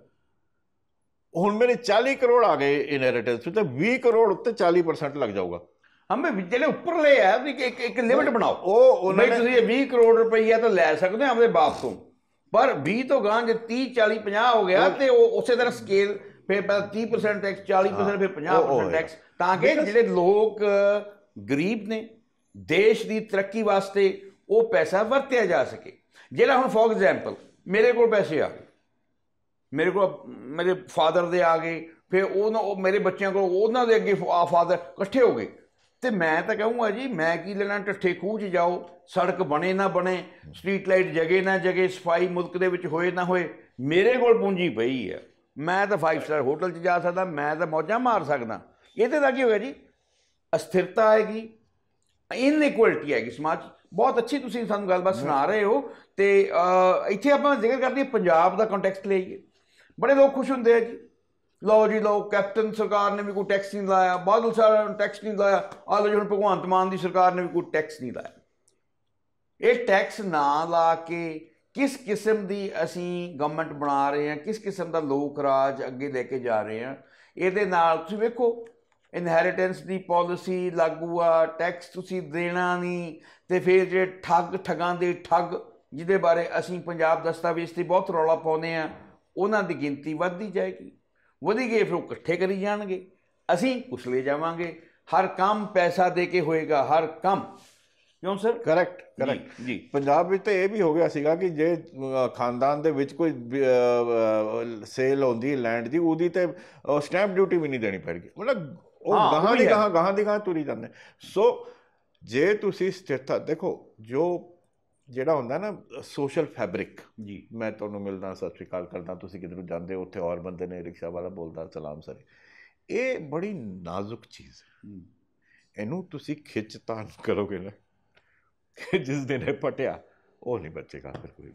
ਹੁਣ ਮੇਰੇ 40 ਕਰੋੜ ਆ ਗਏ ਇਨਹੇਰਿਟੈਂਸ ਤੇ 20 ਕਰੋੜ ਉੱਤੇ 40% ਲੱਗ ਜਾਊਗਾ ਹਮੇ ਉੱਪਰ ਲੈ ਆ ਵੀ ਇੱਕ ਇੱਕ ਲਿਮਿਟ ਬਣਾਓ ਉਹ ਉਹਨਾਂ ਨੇ ਤੁਸੀਂ 20 ਕਰੋੜ ਰੁਪਈਆ ਤਾਂ ਲੈ ਸਕਦੇ ਆਪਣੇ ਬਾਪ ਤੋਂ ਪਰ 20 ਤੋਂ ਗਾਂ ਜੇ 30 40 50 ਹੋ ਗਿਆ ਤੇ ਉਹ ਉਸੇ ਤਰ੍ਹਾਂ ਸਕੇਲ ਫਿਰ 30% ਟੈਕਸ 40% ਫਿਰ 50% ਟੈਕਸ ਤਾਂ ਕਿ ਜਿਹੜੇ ਲੋਕ ਗਰੀਬ ਨੇ ਦੇਸ਼ ਦੀ ਤਰੱਕੀ ਵਾਸਤੇ ਉਹ ਪੈਸਾ ਵਰਤਿਆ ਜਾ ਸਕੇ ਜਿਹੜਾ ਹੁਣ ਫੋਰ ਐਗਜ਼ਾਮਪਲ ਮੇਰੇ ਕੋਲ ਪੈਸੇ ਆ ਮੇਰੇ ਕੋਲ ਮੇਰੇ ਫਾਦਰ ਦੇ ਆ ਗਏ ਫਿਰ ਉਹ ਮੇਰੇ ਬੱਚਿਆਂ ਕੋਲ ਉਹਨਾਂ ਦੇ ਅੱਗੇ ਆ ਫਾਦਰ ਇਕੱਠੇ ਹੋ ਗਏ ਤੇ ਮੈਂ ਤਾਂ ਕਹੂੰਗਾ ਜੀ ਮੈਂ ਕੀ ਲੈਣਾ ਟੱਠੇ ਖੂਜ ਜਾਓ ਸੜਕ ਬਣੇ ਨਾ ਬਣੇ ਸਟਰੀਟ ਲਾਈਟ ਜਗੇ ਨਾ ਜਗੇ ਸਫਾਈ ਮੁਲਕ ਦੇ ਵਿੱਚ ਹੋਏ ਨਾ ਹੋਏ ਮੇਰੇ ਕੋਲ ਪੂੰਜੀ ਪਈ ਹੈ ਮੈਂ ਤਾਂ ਫਾਈਵ ਸਟਾਰ ਹੋਟਲ 'ਚ ਜਾ ਸਕਦਾ ਮੈਂ ਤਾਂ ਮੌਜਾਂ ਮਾਰ ਸਕਦਾ ਇਹਦੇ ਦਾ ਕੀ ਹੋਇਆ ਜੀ ਅਸਥਿਰਤਾ ਆਏਗੀ ਇਕੁਐਲਟੀ ਆਏਗੀ ਸਮਾਜ ਬਹੁਤ ਅੱਛੀ ਤੁਸੀਂ ਸਾਨੂੰ ਗੱਲਬਾਤ ਸੁਣਾ ਰਹੇ ਹੋ ਤੇ ਇੱਥੇ ਆਪਾਂ ਜ਼ਿਕਰ ਕਰਦੇ ਪੰਜਾਬ ਦਾ ਕੰਟੈਕਸਟ ਲਈਏ ਬੜੇ ਲੋਕ ਖੁਸ਼ ਹੁੰਦੇ ਆ ਜੀ ਲਓ ਜੀ ਲੋ ਕੈਪਟਨ ਸਰਕਾਰ ਨੇ ਵੀ ਕੋਈ ਟੈਕਸ ਨਹੀਂ ਲਾਇਆ ਬਾਦਲ ਸਾਹਿਬ ਨੇ ਟੈਕਸ ਨਹੀਂ ਲਾਇਆ ਆ ਲੋ ਜੀ ਹੁਣ ਭਗਵਾਨ ਮਾਨ ਦੀ ਸਰਕਾਰ ਨੇ ਵੀ ਕੋਈ ਟੈਕਸ ਨਹੀਂ ਲਾਇਆ ਇਹ ਟੈਕਸ ਨਾ ਲਾ ਕੇ ਕਿਸ ਕਿਸਮ ਦੀ ਅਸੀਂ ਗਵਰਨਮੈਂਟ ਬਣਾ ਰਹੇ ਹਾਂ ਕਿਸ ਕਿਸਮ ਦਾ ਲੋਕ ਰਾਜ ਅੱਗੇ ਲੈ ਕੇ ਜਾ ਰਹੇ ਹਾਂ ਇਹਦੇ ਨਾਲ ਤੁਸੀਂ ਵੇਖੋ ਇਨਹੈਰੀਟੈਂਸ ਦੀ ਪਾਲਿਸੀ ਲਾਗੂ ਆ ਟੈਕਸ ਤੁਸੀਂ ਦੇਣਾ ਨਹੀਂ ਤੇ ਫਿਰ ਜਿਹੜੇ ਠੱਗ ਠਗਾਂ ਦੇ ਠੱਗ ਜਿਹਦੇ ਬਾਰੇ ਅਸੀਂ ਪੰਜਾਬ ਦਸਤਾਵੇਜ਼ ਤੇ ਬਹੁਤ ਰੌਲਾ ਪਾਉਂਦੇ ਆ ਉਹਨਾਂ ਦੀ ਗਿਣਤੀ ਵੱਧਦੀ ਜਾਏਗੀ ਵਧੀ ਗਏ ਫਿਰ ਉਹ ਇਕੱਠੇ ਕਰੀ ਜਾਣਗੇ ਅਸੀਂ ਲੈ ਜਾਵਾਂਗੇ ਹਰ ਕੰਮ ਪੈਸਾ ਦੇ ਕੇ ਹੋਏਗਾ ਹਰ ਕੰਮ ਕਿਉਂ ਸਰ ਕਰੈਕਟ ਕਰੈਕਟ ਜੀ ਪੰਜਾਬ ਵਿੱਚ ਤਾਂ ਇਹ ਵੀ ਹੋ ਗਿਆ ਸੀਗਾ ਕਿ ਜੇ ਖਾਨਦਾਨ ਦੇ ਵਿੱਚ ਕੋਈ ਸੇਲ ਹੁੰਦੀ ਲੈਂਡ ਦੀ ਉਹਦੀ ਤੇ ਸਟੈਂਪ ਡਿਊਟੀ ਵੀ ਨਹੀਂ ਦੇਣੀ ਪੈਂਦੀ ਮਤਲਬ ਉਹ ਗਾਹਾਂ ਦੀ ਗਾਹਾਂ ਗਾਹਾਂ ਦੀ ਗਾਹਾਂ ਤੁਰੀ ਜਾਂਦੇ ਸੋ ਜੇ ਤੁਸੀਂ ਸਥਿਰਤਾ ਦੇਖੋ ਜੋ ਜਿਹੜਾ ਹੁੰਦਾ ਨਾ ਸੋਸ਼ਲ ਫੈਬਰਿਕ ਜੀ ਮੈਂ ਤੁਹਾਨੂੰ ਮਿਲਦਾ ਸਤਿ ਸ਼੍ਰੀ ਅਕਾਲ ਕਰਦਾ ਤੁਸੀਂ ਕਿਧਰੋਂ ਜਾਂਦੇ ਹੋ ਉੱਥੇ ਹੋਰ ਬੰਦੇ ਨੇ ਰਿਕਸ਼ਾ ਵਾਲਾ ਬੋਲਦਾ ਸਲਾਮ ਸਰ ਇਹ ਬੜੀ ਨਾਜ਼ੁਕ ਚੀਜ਼ ਹੈ ਇਹਨੂੰ ਤੁਸੀਂ ਖਿੱਚ ਤਾਂ ਕਰੋਗੇ ਨਾ ਜਿਸ ਦਿਨ ਇਹ ਪਟਿਆ ਉਹ ਨਹੀਂ ਬਚੇਗਾ ਫਿਰ ਕੋਈ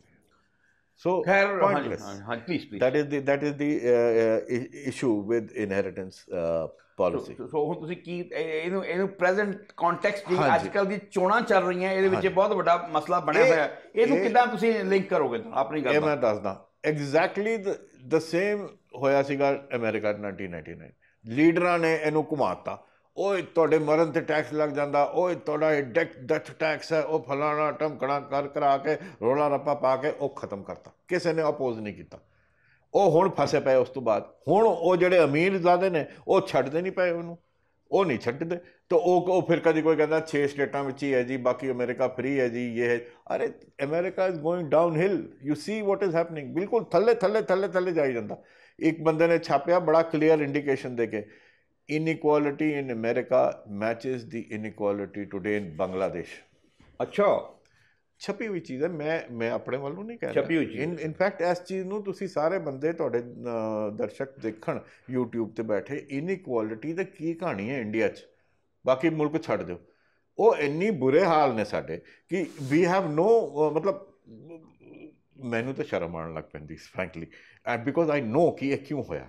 So Khair, pointless. Please, please. That is the that is the uh, uh issue with inheritance uh, policy. So, so ਹੁਣ ਤੁਸੀਂ ਕੀ ਇਹਨੂੰ ਇਹਨੂੰ ਪ੍ਰੈਜ਼ੈਂਟ ਕੰਟੈਕਸਟ ਜਿਹੜੀ ਅੱਜਕੱਲ ਦੀ ਚੋਣਾਂ ਚੱਲ ਰਹੀਆਂ ਇਹਦੇ ਵਿੱਚ ਬਹੁਤ ਵੱਡਾ ਮਸਲਾ ਬਣਿਆ ਹੋਇਆ ਇਹਨੂੰ ਕਿਦਾਂ ਤੁਸੀਂ ਲਿੰਕ ਕਰੋਗੇ ਆਪਣੀ ਗੱਲ ਇਹ ਮੈਂ ਦੱਸਦਾ ਐਗਜ਼ੈਕਟਲੀ ਦ ਸੇਮ ਹੋਇਆ ਸੀਗਾ ਅਮਰੀਕਾ 1999 ਲੀਡਰਾਂ ਨੇ ਇਹਨੂੰ ਘੁਮਾਤਾ ਓਏ ਤੁਹਾਡੇ ਮਰਨ ਤੇ ਟੈਕਸ ਲੱਗ ਜਾਂਦਾ ਓਏ ਤੁਹਾਡਾ ਇਹ ਡੈਕ ਡੈਥ ਟੈਕਸ ਹੈ ਉਹ ਫਲਾਣਾ ਟਮਕਣਾ ਕਰ ਕਰਾ ਕੇ ਰੋਲਾ ਰੱਪਾ ਪਾ ਕੇ ਉਹ ਖਤਮ ਕਰਤਾ ਕਿਸੇ ਨੇ ਆਪੋਜ਼ ਨਹੀਂ ਕੀਤਾ ਉਹ ਹੁਣ ਫਸੇ ਪਏ ਉਸ ਤੋਂ ਬਾਅਦ ਹੁਣ ਉਹ ਜਿਹੜੇ ਅਮੀਰ ਜ਼ਾਦੇ ਨੇ ਉਹ ਛੱਡਦੇ ਨਹੀਂ ਪਏ ਉਹਨੂੰ ਉਹ ਨਹੀਂ ਛੱਡਦੇ ਤਾਂ ਉਹ ਉਹ ਫਿਰ ਕਦੀ ਕੋਈ ਕਹਿੰਦਾ 6 ਸਟੇਟਾਂ ਵਿੱਚ ਹੀ ਹੈ ਜੀ ਬਾਕੀ ਅਮਰੀਕਾ ਫ੍ਰੀ ਹੈ ਜੀ ਇਹ ਹੈ ਅਰੇ America is going downhill you see what is happening ਬਿਲਕੁਲ ਥੱਲੇ ਥੱਲੇ ਥੱਲੇ ਥੱਲੇ ਜਾਈ ਜਾਂਦਾ ਇੱਕ ਬੰਦੇ ਨੇ ਛਾਪਿਆ ਬੜਾ ਕਲੀਅਰ ਇੰਡੀਕੇਸ਼ਨ ਦੇ ਕੇ inequality in America matches the inequality today in Bangladesh. ਅੱਛਾ ਛਪੀ ਹੋਈ ਚੀਜ਼ ਹੈ ਮੈਂ ਮੈਂ ਆਪਣੇ ਵੱਲੋਂ ਨਹੀਂ ਕਹਿ ਰਿਹਾ ਛਪੀ ਹੋਈ ਚੀਜ਼ ਇਨ ਫੈਕਟ ਇਸ ਚੀਜ਼ ਨੂੰ ਤੁਸੀਂ ਸਾਰੇ ਬੰਦੇ ਤੁਹਾਡੇ ਦਰਸ਼ਕ ਦੇਖਣ YouTube ਤੇ ਬੈਠੇ ਇਨਇਕੁਆਲਿਟੀ ਦਾ ਕੀ ਕਹਾਣੀ ਹੈ ਇੰਡੀਆ 'ਚ ਬਾਕੀ ਮੁਲਕ ਛੱਡ ਦਿਓ ਉਹ ਇੰਨੀ ਬੁਰੇ ਹਾਲ ਨੇ ਸਾਡੇ ਕਿ ਵੀ ਹੈਵ ਨੋ ਮਤਲਬ ਮੈਨੂੰ ਤਾਂ ਸ਼ਰਮ ਆਉਣ ਲੱਗ ਪੈਂਦੀ frankly and because I know ਕਿ ਇਹ ਕਿਉਂ ਹੋਇਆ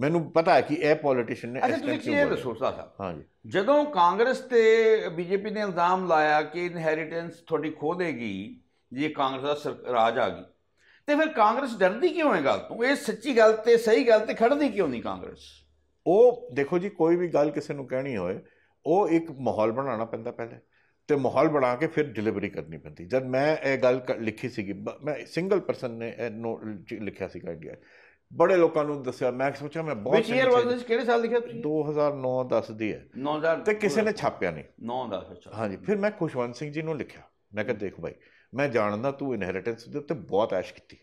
ਮੈਨੂੰ ਪਤਾ ਹੈ ਕਿ ਇਹ ਪੋਲੀਟੀਸ਼ੀਅਨ ਨੇ ਅੱਛਾ ਤੁਸੀਂ ਕੀ ਦੱਸੋ ਸਾਹਿਬ ਹਾਂਜੀ ਜਦੋਂ ਕਾਂਗਰਸ ਤੇ ਬੀਜੇਪੀ ਨੇ ਇਲਜ਼ਾਮ ਲਾਇਆ ਕਿ ਇਨਹੈਰੀਟੈਂਸ ਤੁਹਾਡੀ ਖੋ ਦੇਗੀ ਜੇ ਕਾਂਗਰਸ ਦਾ ਰਾਜ ਆ ਗਈ ਤੇ ਫਿਰ ਕਾਂਗਰਸ ਡਰਦੀ ਕਿਉਂ ਹੈ ਗੱਲ ਤੋਂ ਇਹ ਸੱਚੀ ਗੱਲ ਤੇ ਸਹੀ ਗੱਲ ਤੇ ਖੜਦੀ ਕਿਉਂ ਨਹੀਂ ਕਾਂਗਰਸ ਉਹ ਦੇਖੋ ਜੀ ਕੋਈ ਵੀ ਗੱਲ ਕਿਸੇ ਨੂੰ ਕਹਿਣੀ ਹੋਏ ਉਹ ਇੱਕ ਮਾਹੌਲ ਬਣਾਉਣਾ ਪੈਂਦਾ ਪਹਿਲੇ ਤੇ ਮਾਹੌਲ ਬਣਾ ਕੇ ਫਿਰ ਡਿਲੀਵਰੀ ਕਰਨੀ ਪੈਂਦੀ ਜਦ ਮੈਂ ਇਹ ਗੱਲ ਲਿਖੀ ਸੀਗੀ ਮੈਂ ਸਿੰਗਲ ਪਰਸਨ ਨੇ ਇਹ ਲਿਖਿਆ ਸੀਗਾ ਆਈਡੀਆ ਬੜੇ ਲੋਕਾਂ ਨੂੰ ਦੱਸਿਆ ਮੈਂ ਸੋਚਿਆ ਮੈਂ ਬਹੁਤ ਵਿਚ ਈਅਰ ਵਾਸ ਦਿਸ ਕਿਹੜੇ ਸਾਲ ਲਿਖਿਆ ਤੁਸੀਂ 2009 ਦੱਸਦੀ ਹੈ 9000 ਤੇ ਕਿਸੇ ਨੇ ਛਾਪਿਆ ਨਹੀਂ 9 10 ਅੱਛਾ ਹਾਂਜੀ ਫਿਰ ਮੈਂ ਖੁਸ਼ਵੰਤ ਸਿੰਘ ਜੀ ਨੂੰ ਲਿਖਿਆ ਮੈਂ ਕਿਹਾ ਦੇਖ ਭਾਈ ਮੈਂ ਜਾਣਦਾ ਤੂੰ ਇਨਹੈਰੀਟੈਂਸ ਦੇ ਉੱਤੇ ਬਹੁਤ ਐਸ਼ ਕੀਤੀ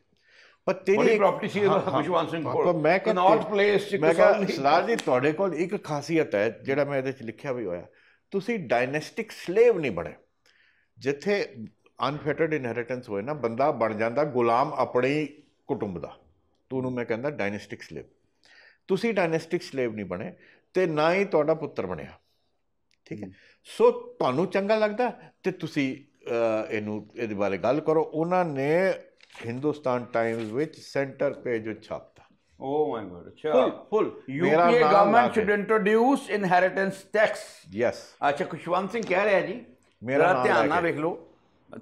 ਪਰ ਤੇਰੀ ਪ੍ਰਾਪਰਟੀ ਸੀ ਖੁਸ਼ਵੰਤ ਸਿੰਘ ਕੋਲ ਪਰ ਮੈਂ ਕਿਹਾ ਨਾਟ ਪਲੇਸ ਮੈਂ ਕਿਹਾ ਸਰਦਾਰ ਜੀ ਤੁਹਾਡੇ ਕੋਲ ਇੱਕ ਖਾਸੀਅਤ ਹੈ ਜਿਹੜਾ ਮੈਂ ਇਹਦੇ ਚ ਲਿਖਿਆ ਵੀ ਹੋਇਆ ਤੁਸੀਂ ਡਾਇਨੈਸਟਿਕ ਸਲੇਵ ਨਹੀਂ ਬਣੇ ਜਿੱਥੇ ਅਨਫੈਟਰਡ ਇਨਹੈਰੀਟੈਂਸ ਹੋਏ ਨਾ ਬੰਦਾ ਬਣ ਜਾਂਦਾ ਗੁਲਾਮ ਆਪਣੇ ਕੁਟੁੰਬ ਦਾ ਤੂੰ ਨੂੰ ਮੈਂ ਕਹਿੰਦਾ ਡਾਇਨੈਸਟਿਕ ਸਲੇਵ ਤੁਸੀਂ ਡਾਇਨੈਸਟਿਕ ਸਲੇਵ ਨਹੀਂ ਬਣੇ ਤੇ ਨਾ ਹੀ ਤੁਹਾਡਾ ਪੁੱਤਰ ਬਣਿਆ ਠੀਕ ਹੈ ਸੋ ਤੁਹਾਨੂੰ ਚੰਗਾ ਲੱਗਦਾ ਤੇ ਤੁਸੀਂ ਇਹਨੂੰ ਇਹਦੇ ਬਾਰੇ ਗੱਲ ਕਰੋ ਉਹਨਾਂ ਨੇ ਹਿੰਦੁਸਤਾਨ ਟਾਈਮਸ ਵਿੱਚ ਸੈਂਟਰ ਪੇਜ ਛਾਪਤਾ ਓ ਮਾਈ ਗੋਡ ਅੱਛਾ full UPA government should introduce inheritance tax yes ਅੱਛਾ ਕੁਸ਼ਵੰਤ ਸਿੰਘ ਕਹਿ ਰਿਹਾ ਜੀ ਮੇਰਾ ਧਿਆਨ ਨਾ ਵੇਖ ਲਓ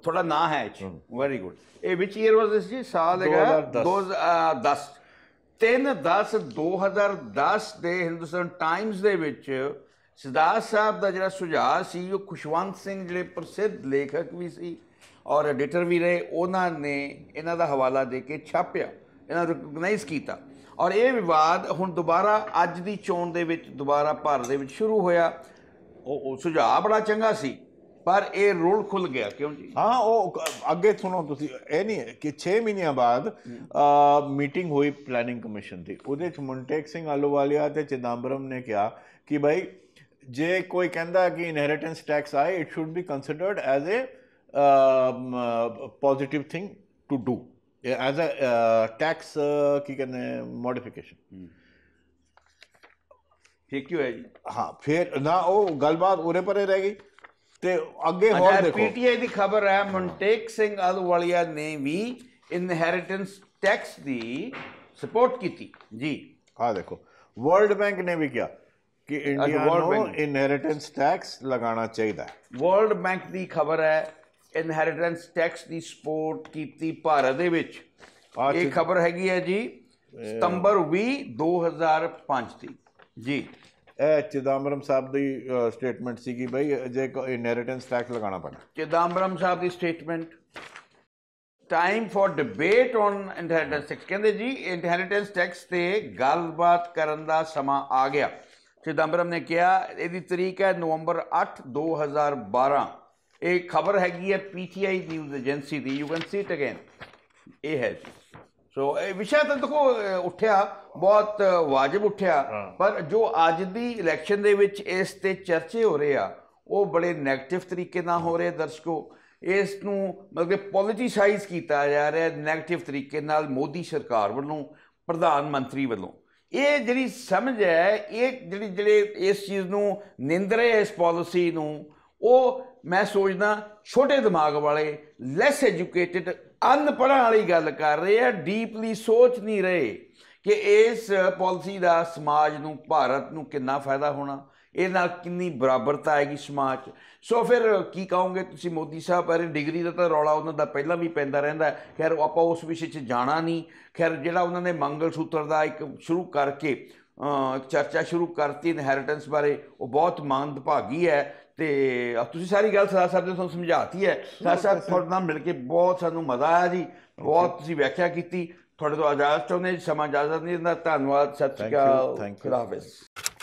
ਥੋੜਾ ਨਾਂ ਹੈ ਇਹ ਵੈਰੀ ਗੁੱਡ ਇਹ ਵਿਚ ਇਅਰ ਵਾਸ ਦਿਸ ਜੀ ਸਾਲ ਹੈਗਾ 2010 3 10 2010 ਦੇ ਹਿੰਦੁਸਤਾਨ ਟਾਈਮਸ ਦੇ ਵਿੱਚ ਸਿਦਾਰ ਸਾਹਿਬ ਦਾ ਜਿਹੜਾ ਸੁਝਾਅ ਸੀ ਉਹ ਖੁਸ਼ਵੰਤ ਸਿੰਘ ਜਿਹੜੇ ਪ੍ਰਸਿੱਧ ਲੇਖਕ ਵੀ ਸੀ ਔਰ ਐਡੀਟਰ ਵੀ ਰਹੇ ਉਹਨਾਂ ਨੇ ਇਹਨਾਂ ਦਾ ਹਵਾਲਾ ਦੇ ਕੇ ਛਾਪਿਆ ਇਹਨਾਂ ਨੂੰ ਰਿਕਗਨਾਈਜ਼ ਕੀਤਾ ਔਰ ਇਹ ਵਿਵਾਦ ਹੁਣ ਦੁਬਾਰਾ ਅੱਜ ਦੀ ਚੋਣ ਦੇ ਵਿੱਚ ਦੁਬਾਰਾ ਭਾਰਤ ਦੇ ਵਿੱਚ ਸ਼ੁਰੂ ਹੋਇਆ ਉਹ ਸੁਝਾਅ ਬੜਾ ਚੰਗਾ ਸੀ ਪਰ ਇਹ ਰੋਲ ਖੁੱਲ ਗਿਆ ਕਿਉਂ ਜੀ ਹਾਂ ਉਹ ਅੱਗੇ ਸੁਣੋ ਤੁਸੀਂ ਇਹ ਨਹੀਂ ਕਿ 6 ਮਹੀਨਿਆਂ ਬਾਅਦ ਮੀਟਿੰਗ ਹੋਈ ਪਲੈਨਿੰਗ ਕਮਿਸ਼ਨ ਦੀ ਉਹਦੇ ਚ ਮੁੰਟੇਕ ਸਿੰਘ ਆਲੋਵਾਲੀਆ ਤੇ ਚਿਦੰਬਰਮ ਨੇ ਕਿਹਾ ਕਿ ਭਾਈ ਜੇ ਕੋਈ ਕਹਿੰਦਾ ਕਿ ਇਨਹੈਰੀਟੈਂਸ ਟੈਕਸ ਆਏ it should be considered as a positive thing to do as a tax ਕੀ ਕਹਿੰਦੇ ਮੋਡੀਫਿਕੇਸ਼ਨ ਠੀਕ ਕਿਉਂ ਹੈ ਜੀ ਹਾਂ ਫਿਰ ਨਾ ਉਹ ਗੱਲਬਾਤ ਉਰੇ ਪਰੇ ਰਹਿ ਗਈ ਤੇ ਅੱਗੇ ਹੋਰ ਦੇਖੋ ਪੀਟੀਆਈ ਦੀ ਖਬਰ ਹੈ ਮਨਟੇਕ ਸਿੰਘ ਅਲਵਾਲੀਆ ਨੇ ਵੀ ਇਨਹੈਰੀਟੈਂਸ ਟੈਕਸ ਦੀ ਸਪੋਰਟ ਕੀਤੀ ਜੀ ਆ ਦੇਖੋ ਵਰਲਡ ਬੈਂਕ ਨੇ ਵੀ ਕਿਹਾ ਕਿ ਇੰਡੀਆ ਨੂੰ ਇਨਹੈਰੀਟੈਂਸ ਟੈਕਸ ਲਗਾਉਣਾ ਚਾਹੀਦਾ ਵਰਲਡ ਬੈਂਕ ਦੀ ਖਬਰ ਹੈ ਇਨਹੈਰੀਟੈਂਸ ਟੈਕਸ ਦੀ ਸਪੋਰਟ ਕੀਤੀ ਭਾਰਤ ਦੇ ਵਿੱਚ ਇਹ ਖਬਰ ਹੈਗੀ ਹੈ ਜੀ ਸਤੰਬਰ 20 2005 ਦੀ ਜੀ ਇਹ ਚਿਦੰਬਰਮ ਸਾਹਿਬ ਦੀ ਸਟੇਟਮੈਂਟ ਸੀਗੀ ਬਈ ਕੋਈ ਇਨਹੈਰੀਟੈਂਸ ਟੈਕਸ ਲਗਾਉਣਾ ਪੈਣਾ ਚਿਦੰਬਰਮ ਸਾਹਿਬ ਦੀ statement time for debate on inheritance tax ਕਹਿੰਦੇ ਜੀ ਇਨਹੈਰੀਟੈਂਸ ਟੈਕਸ ਤੇ ਗੱਲਬਾਤ ਕਰਨ ਦਾ ਸਮਾਂ ਆ ਗਿਆ ਚਿਦੰਬਰਮ ਨੇ ਕਿਹਾ ਇਹਦੀ ਤਰੀਕ ਹੈ ਨਵੰਬਰ 8 2012 ਇਹ ਖਬਰ ਹੈਗੀ ਹੈ ਪੀਟੀਆਈ ਨਿਊਜ਼ ਏਜੰਸੀ ਦੀ you can see it again ਇਹ ਹੈ ਜੀ ਸੋ ਇਹ ਵਿਸ਼ਾ ਤਾਂ ਦੇਖੋ ਉੱਠਿਆ ਬਹੁਤ ਵਾਜਬ ਉੱਠਿਆ ਪਰ ਜੋ ਅੱਜ ਦੀ ਇਲੈਕਸ਼ਨ ਦੇ ਵਿੱਚ ਇਸ ਤੇ ਚਰਚੇ ਹੋ ਰਹੇ ਆ ਉਹ ਬੜੇ 네ਗੇਟਿਵ ਤਰੀਕੇ ਨਾਲ ਹੋ ਰਹੇ ਦਰਸ਼ਕੋ ਇਸ ਨੂੰ ਮਤਲਬ ਪੋਲਿਟਿਸਾਈਜ਼ ਕੀਤਾ ਜਾ ਰਿਹਾ 네ਗੇਟਿਵ ਤਰੀਕੇ ਨਾਲ ਮੋਦੀ ਸਰਕਾਰ ਵੱਲੋਂ ਪ੍ਰਧਾਨ ਮੰਤਰੀ ਵੱਲੋਂ ਇਹ ਜਿਹੜੀ ਸਮਝ ਹੈ ਇਹ ਜਿਹੜੀ ਜਿਹੜੇ ਇਸ ਚੀਜ਼ ਨੂੰ ਨਿੰਦਰੇ ਇਸ ਪਾਲਿਸੀ ਨੂੰ ਉਹ ਮੈਂ ਸੋਚਦਾ ਛੋਟੇ ਦਿਮਾਗ ਵਾਲੇ ਲੈਸ ਐਜੂਕੇਟਿਡ ਅਨਪੜ੍ਹਾਂ ਵਾਲੀ ਗੱਲ ਕਰ ਰਹੇ ਆ ਡੀਪਲੀ ਸੋਚ ਨਹੀਂ ਰਹੇ ਕਿ ਇਸ ਪਾਲਿਸੀ ਦਾ ਸਮਾਜ ਨੂੰ ਭਾਰਤ ਨੂੰ ਕਿੰਨਾ ਫਾਇਦਾ ਹੋਣਾ ਇਹ ਨਾਲ ਕਿੰਨੀ ਬਰਾਬਰਤਾ ਆਏਗੀ ਸਮਾਜ 'ਚ ਸੋ ਫਿਰ ਕੀ ਕਹੋਗੇ ਤੁਸੀਂ ਮੋਦੀ ਸਾਹਿਬ ਬਾਰੇ ਡਿਗਰੀ ਦਾ ਤਾਂ ਰੌਲਾ ਉਹਨਾਂ ਦਾ ਪਹਿਲਾਂ ਵੀ ਪੈਂਦਾ ਰਹਿੰਦਾ ਖੈਰ ਆਪਾਂ ਉਸ ਵਿਸ਼ੇ 'ਚ ਜਾਣਾ ਨਹੀਂ ਖੈਰ ਜਿਹੜਾ ਉਹਨਾਂ ਨੇ ਮੰਗਲ ਸੂਤਰ ਦਾ ਇੱਕ ਸ਼ੁਰੂ ਕਰਕੇ ਚਰਚਾ ਸ਼ੁਰੂ ਕਰਤੀ ਇਨਹੈਰੀਟੈਂਸ ਬਾਰੇ ਉਹ ਬਹੁਤ ਭਾਗੀ ਹੈ ਤੇ ਤੁਸੀਂ ਸਾਰੀ ਗੱਲ ਸਰਦਾਰ ਸਾਹਿਬ ਨੇ ਤੁਹਾਨੂੰ ਸਮਝਾਤੀ ਹੈ ਸਰਦਾਰ ਸਾਹਿਬ ਤੁਹਾਡੇ ਨਾਲ ਮਿਲ ਕੇ ਬਹੁਤ ਸਾਨੂੰ ਮਜ਼ਾ ਆਇਆ ਜੀ ਬਹੁਤ ਤੁਸੀਂ ਵਿਆਖਿਆ ਕੀਤੀ ਤੁਹਾਡੇ ਤੋਂ ਆਜ਼ਾਦ ਚਾਹੁੰਦੇ ਸਮਾਂ ਇਜਾਜ਼ਤ ਨਹੀਂ ਦਿੰਦਾ ਧੰਨਵਾਦ ਸਤਿ ਸ਼੍ਰੀ ਅਕਾਲ ਥੈਂਕ ਯੂ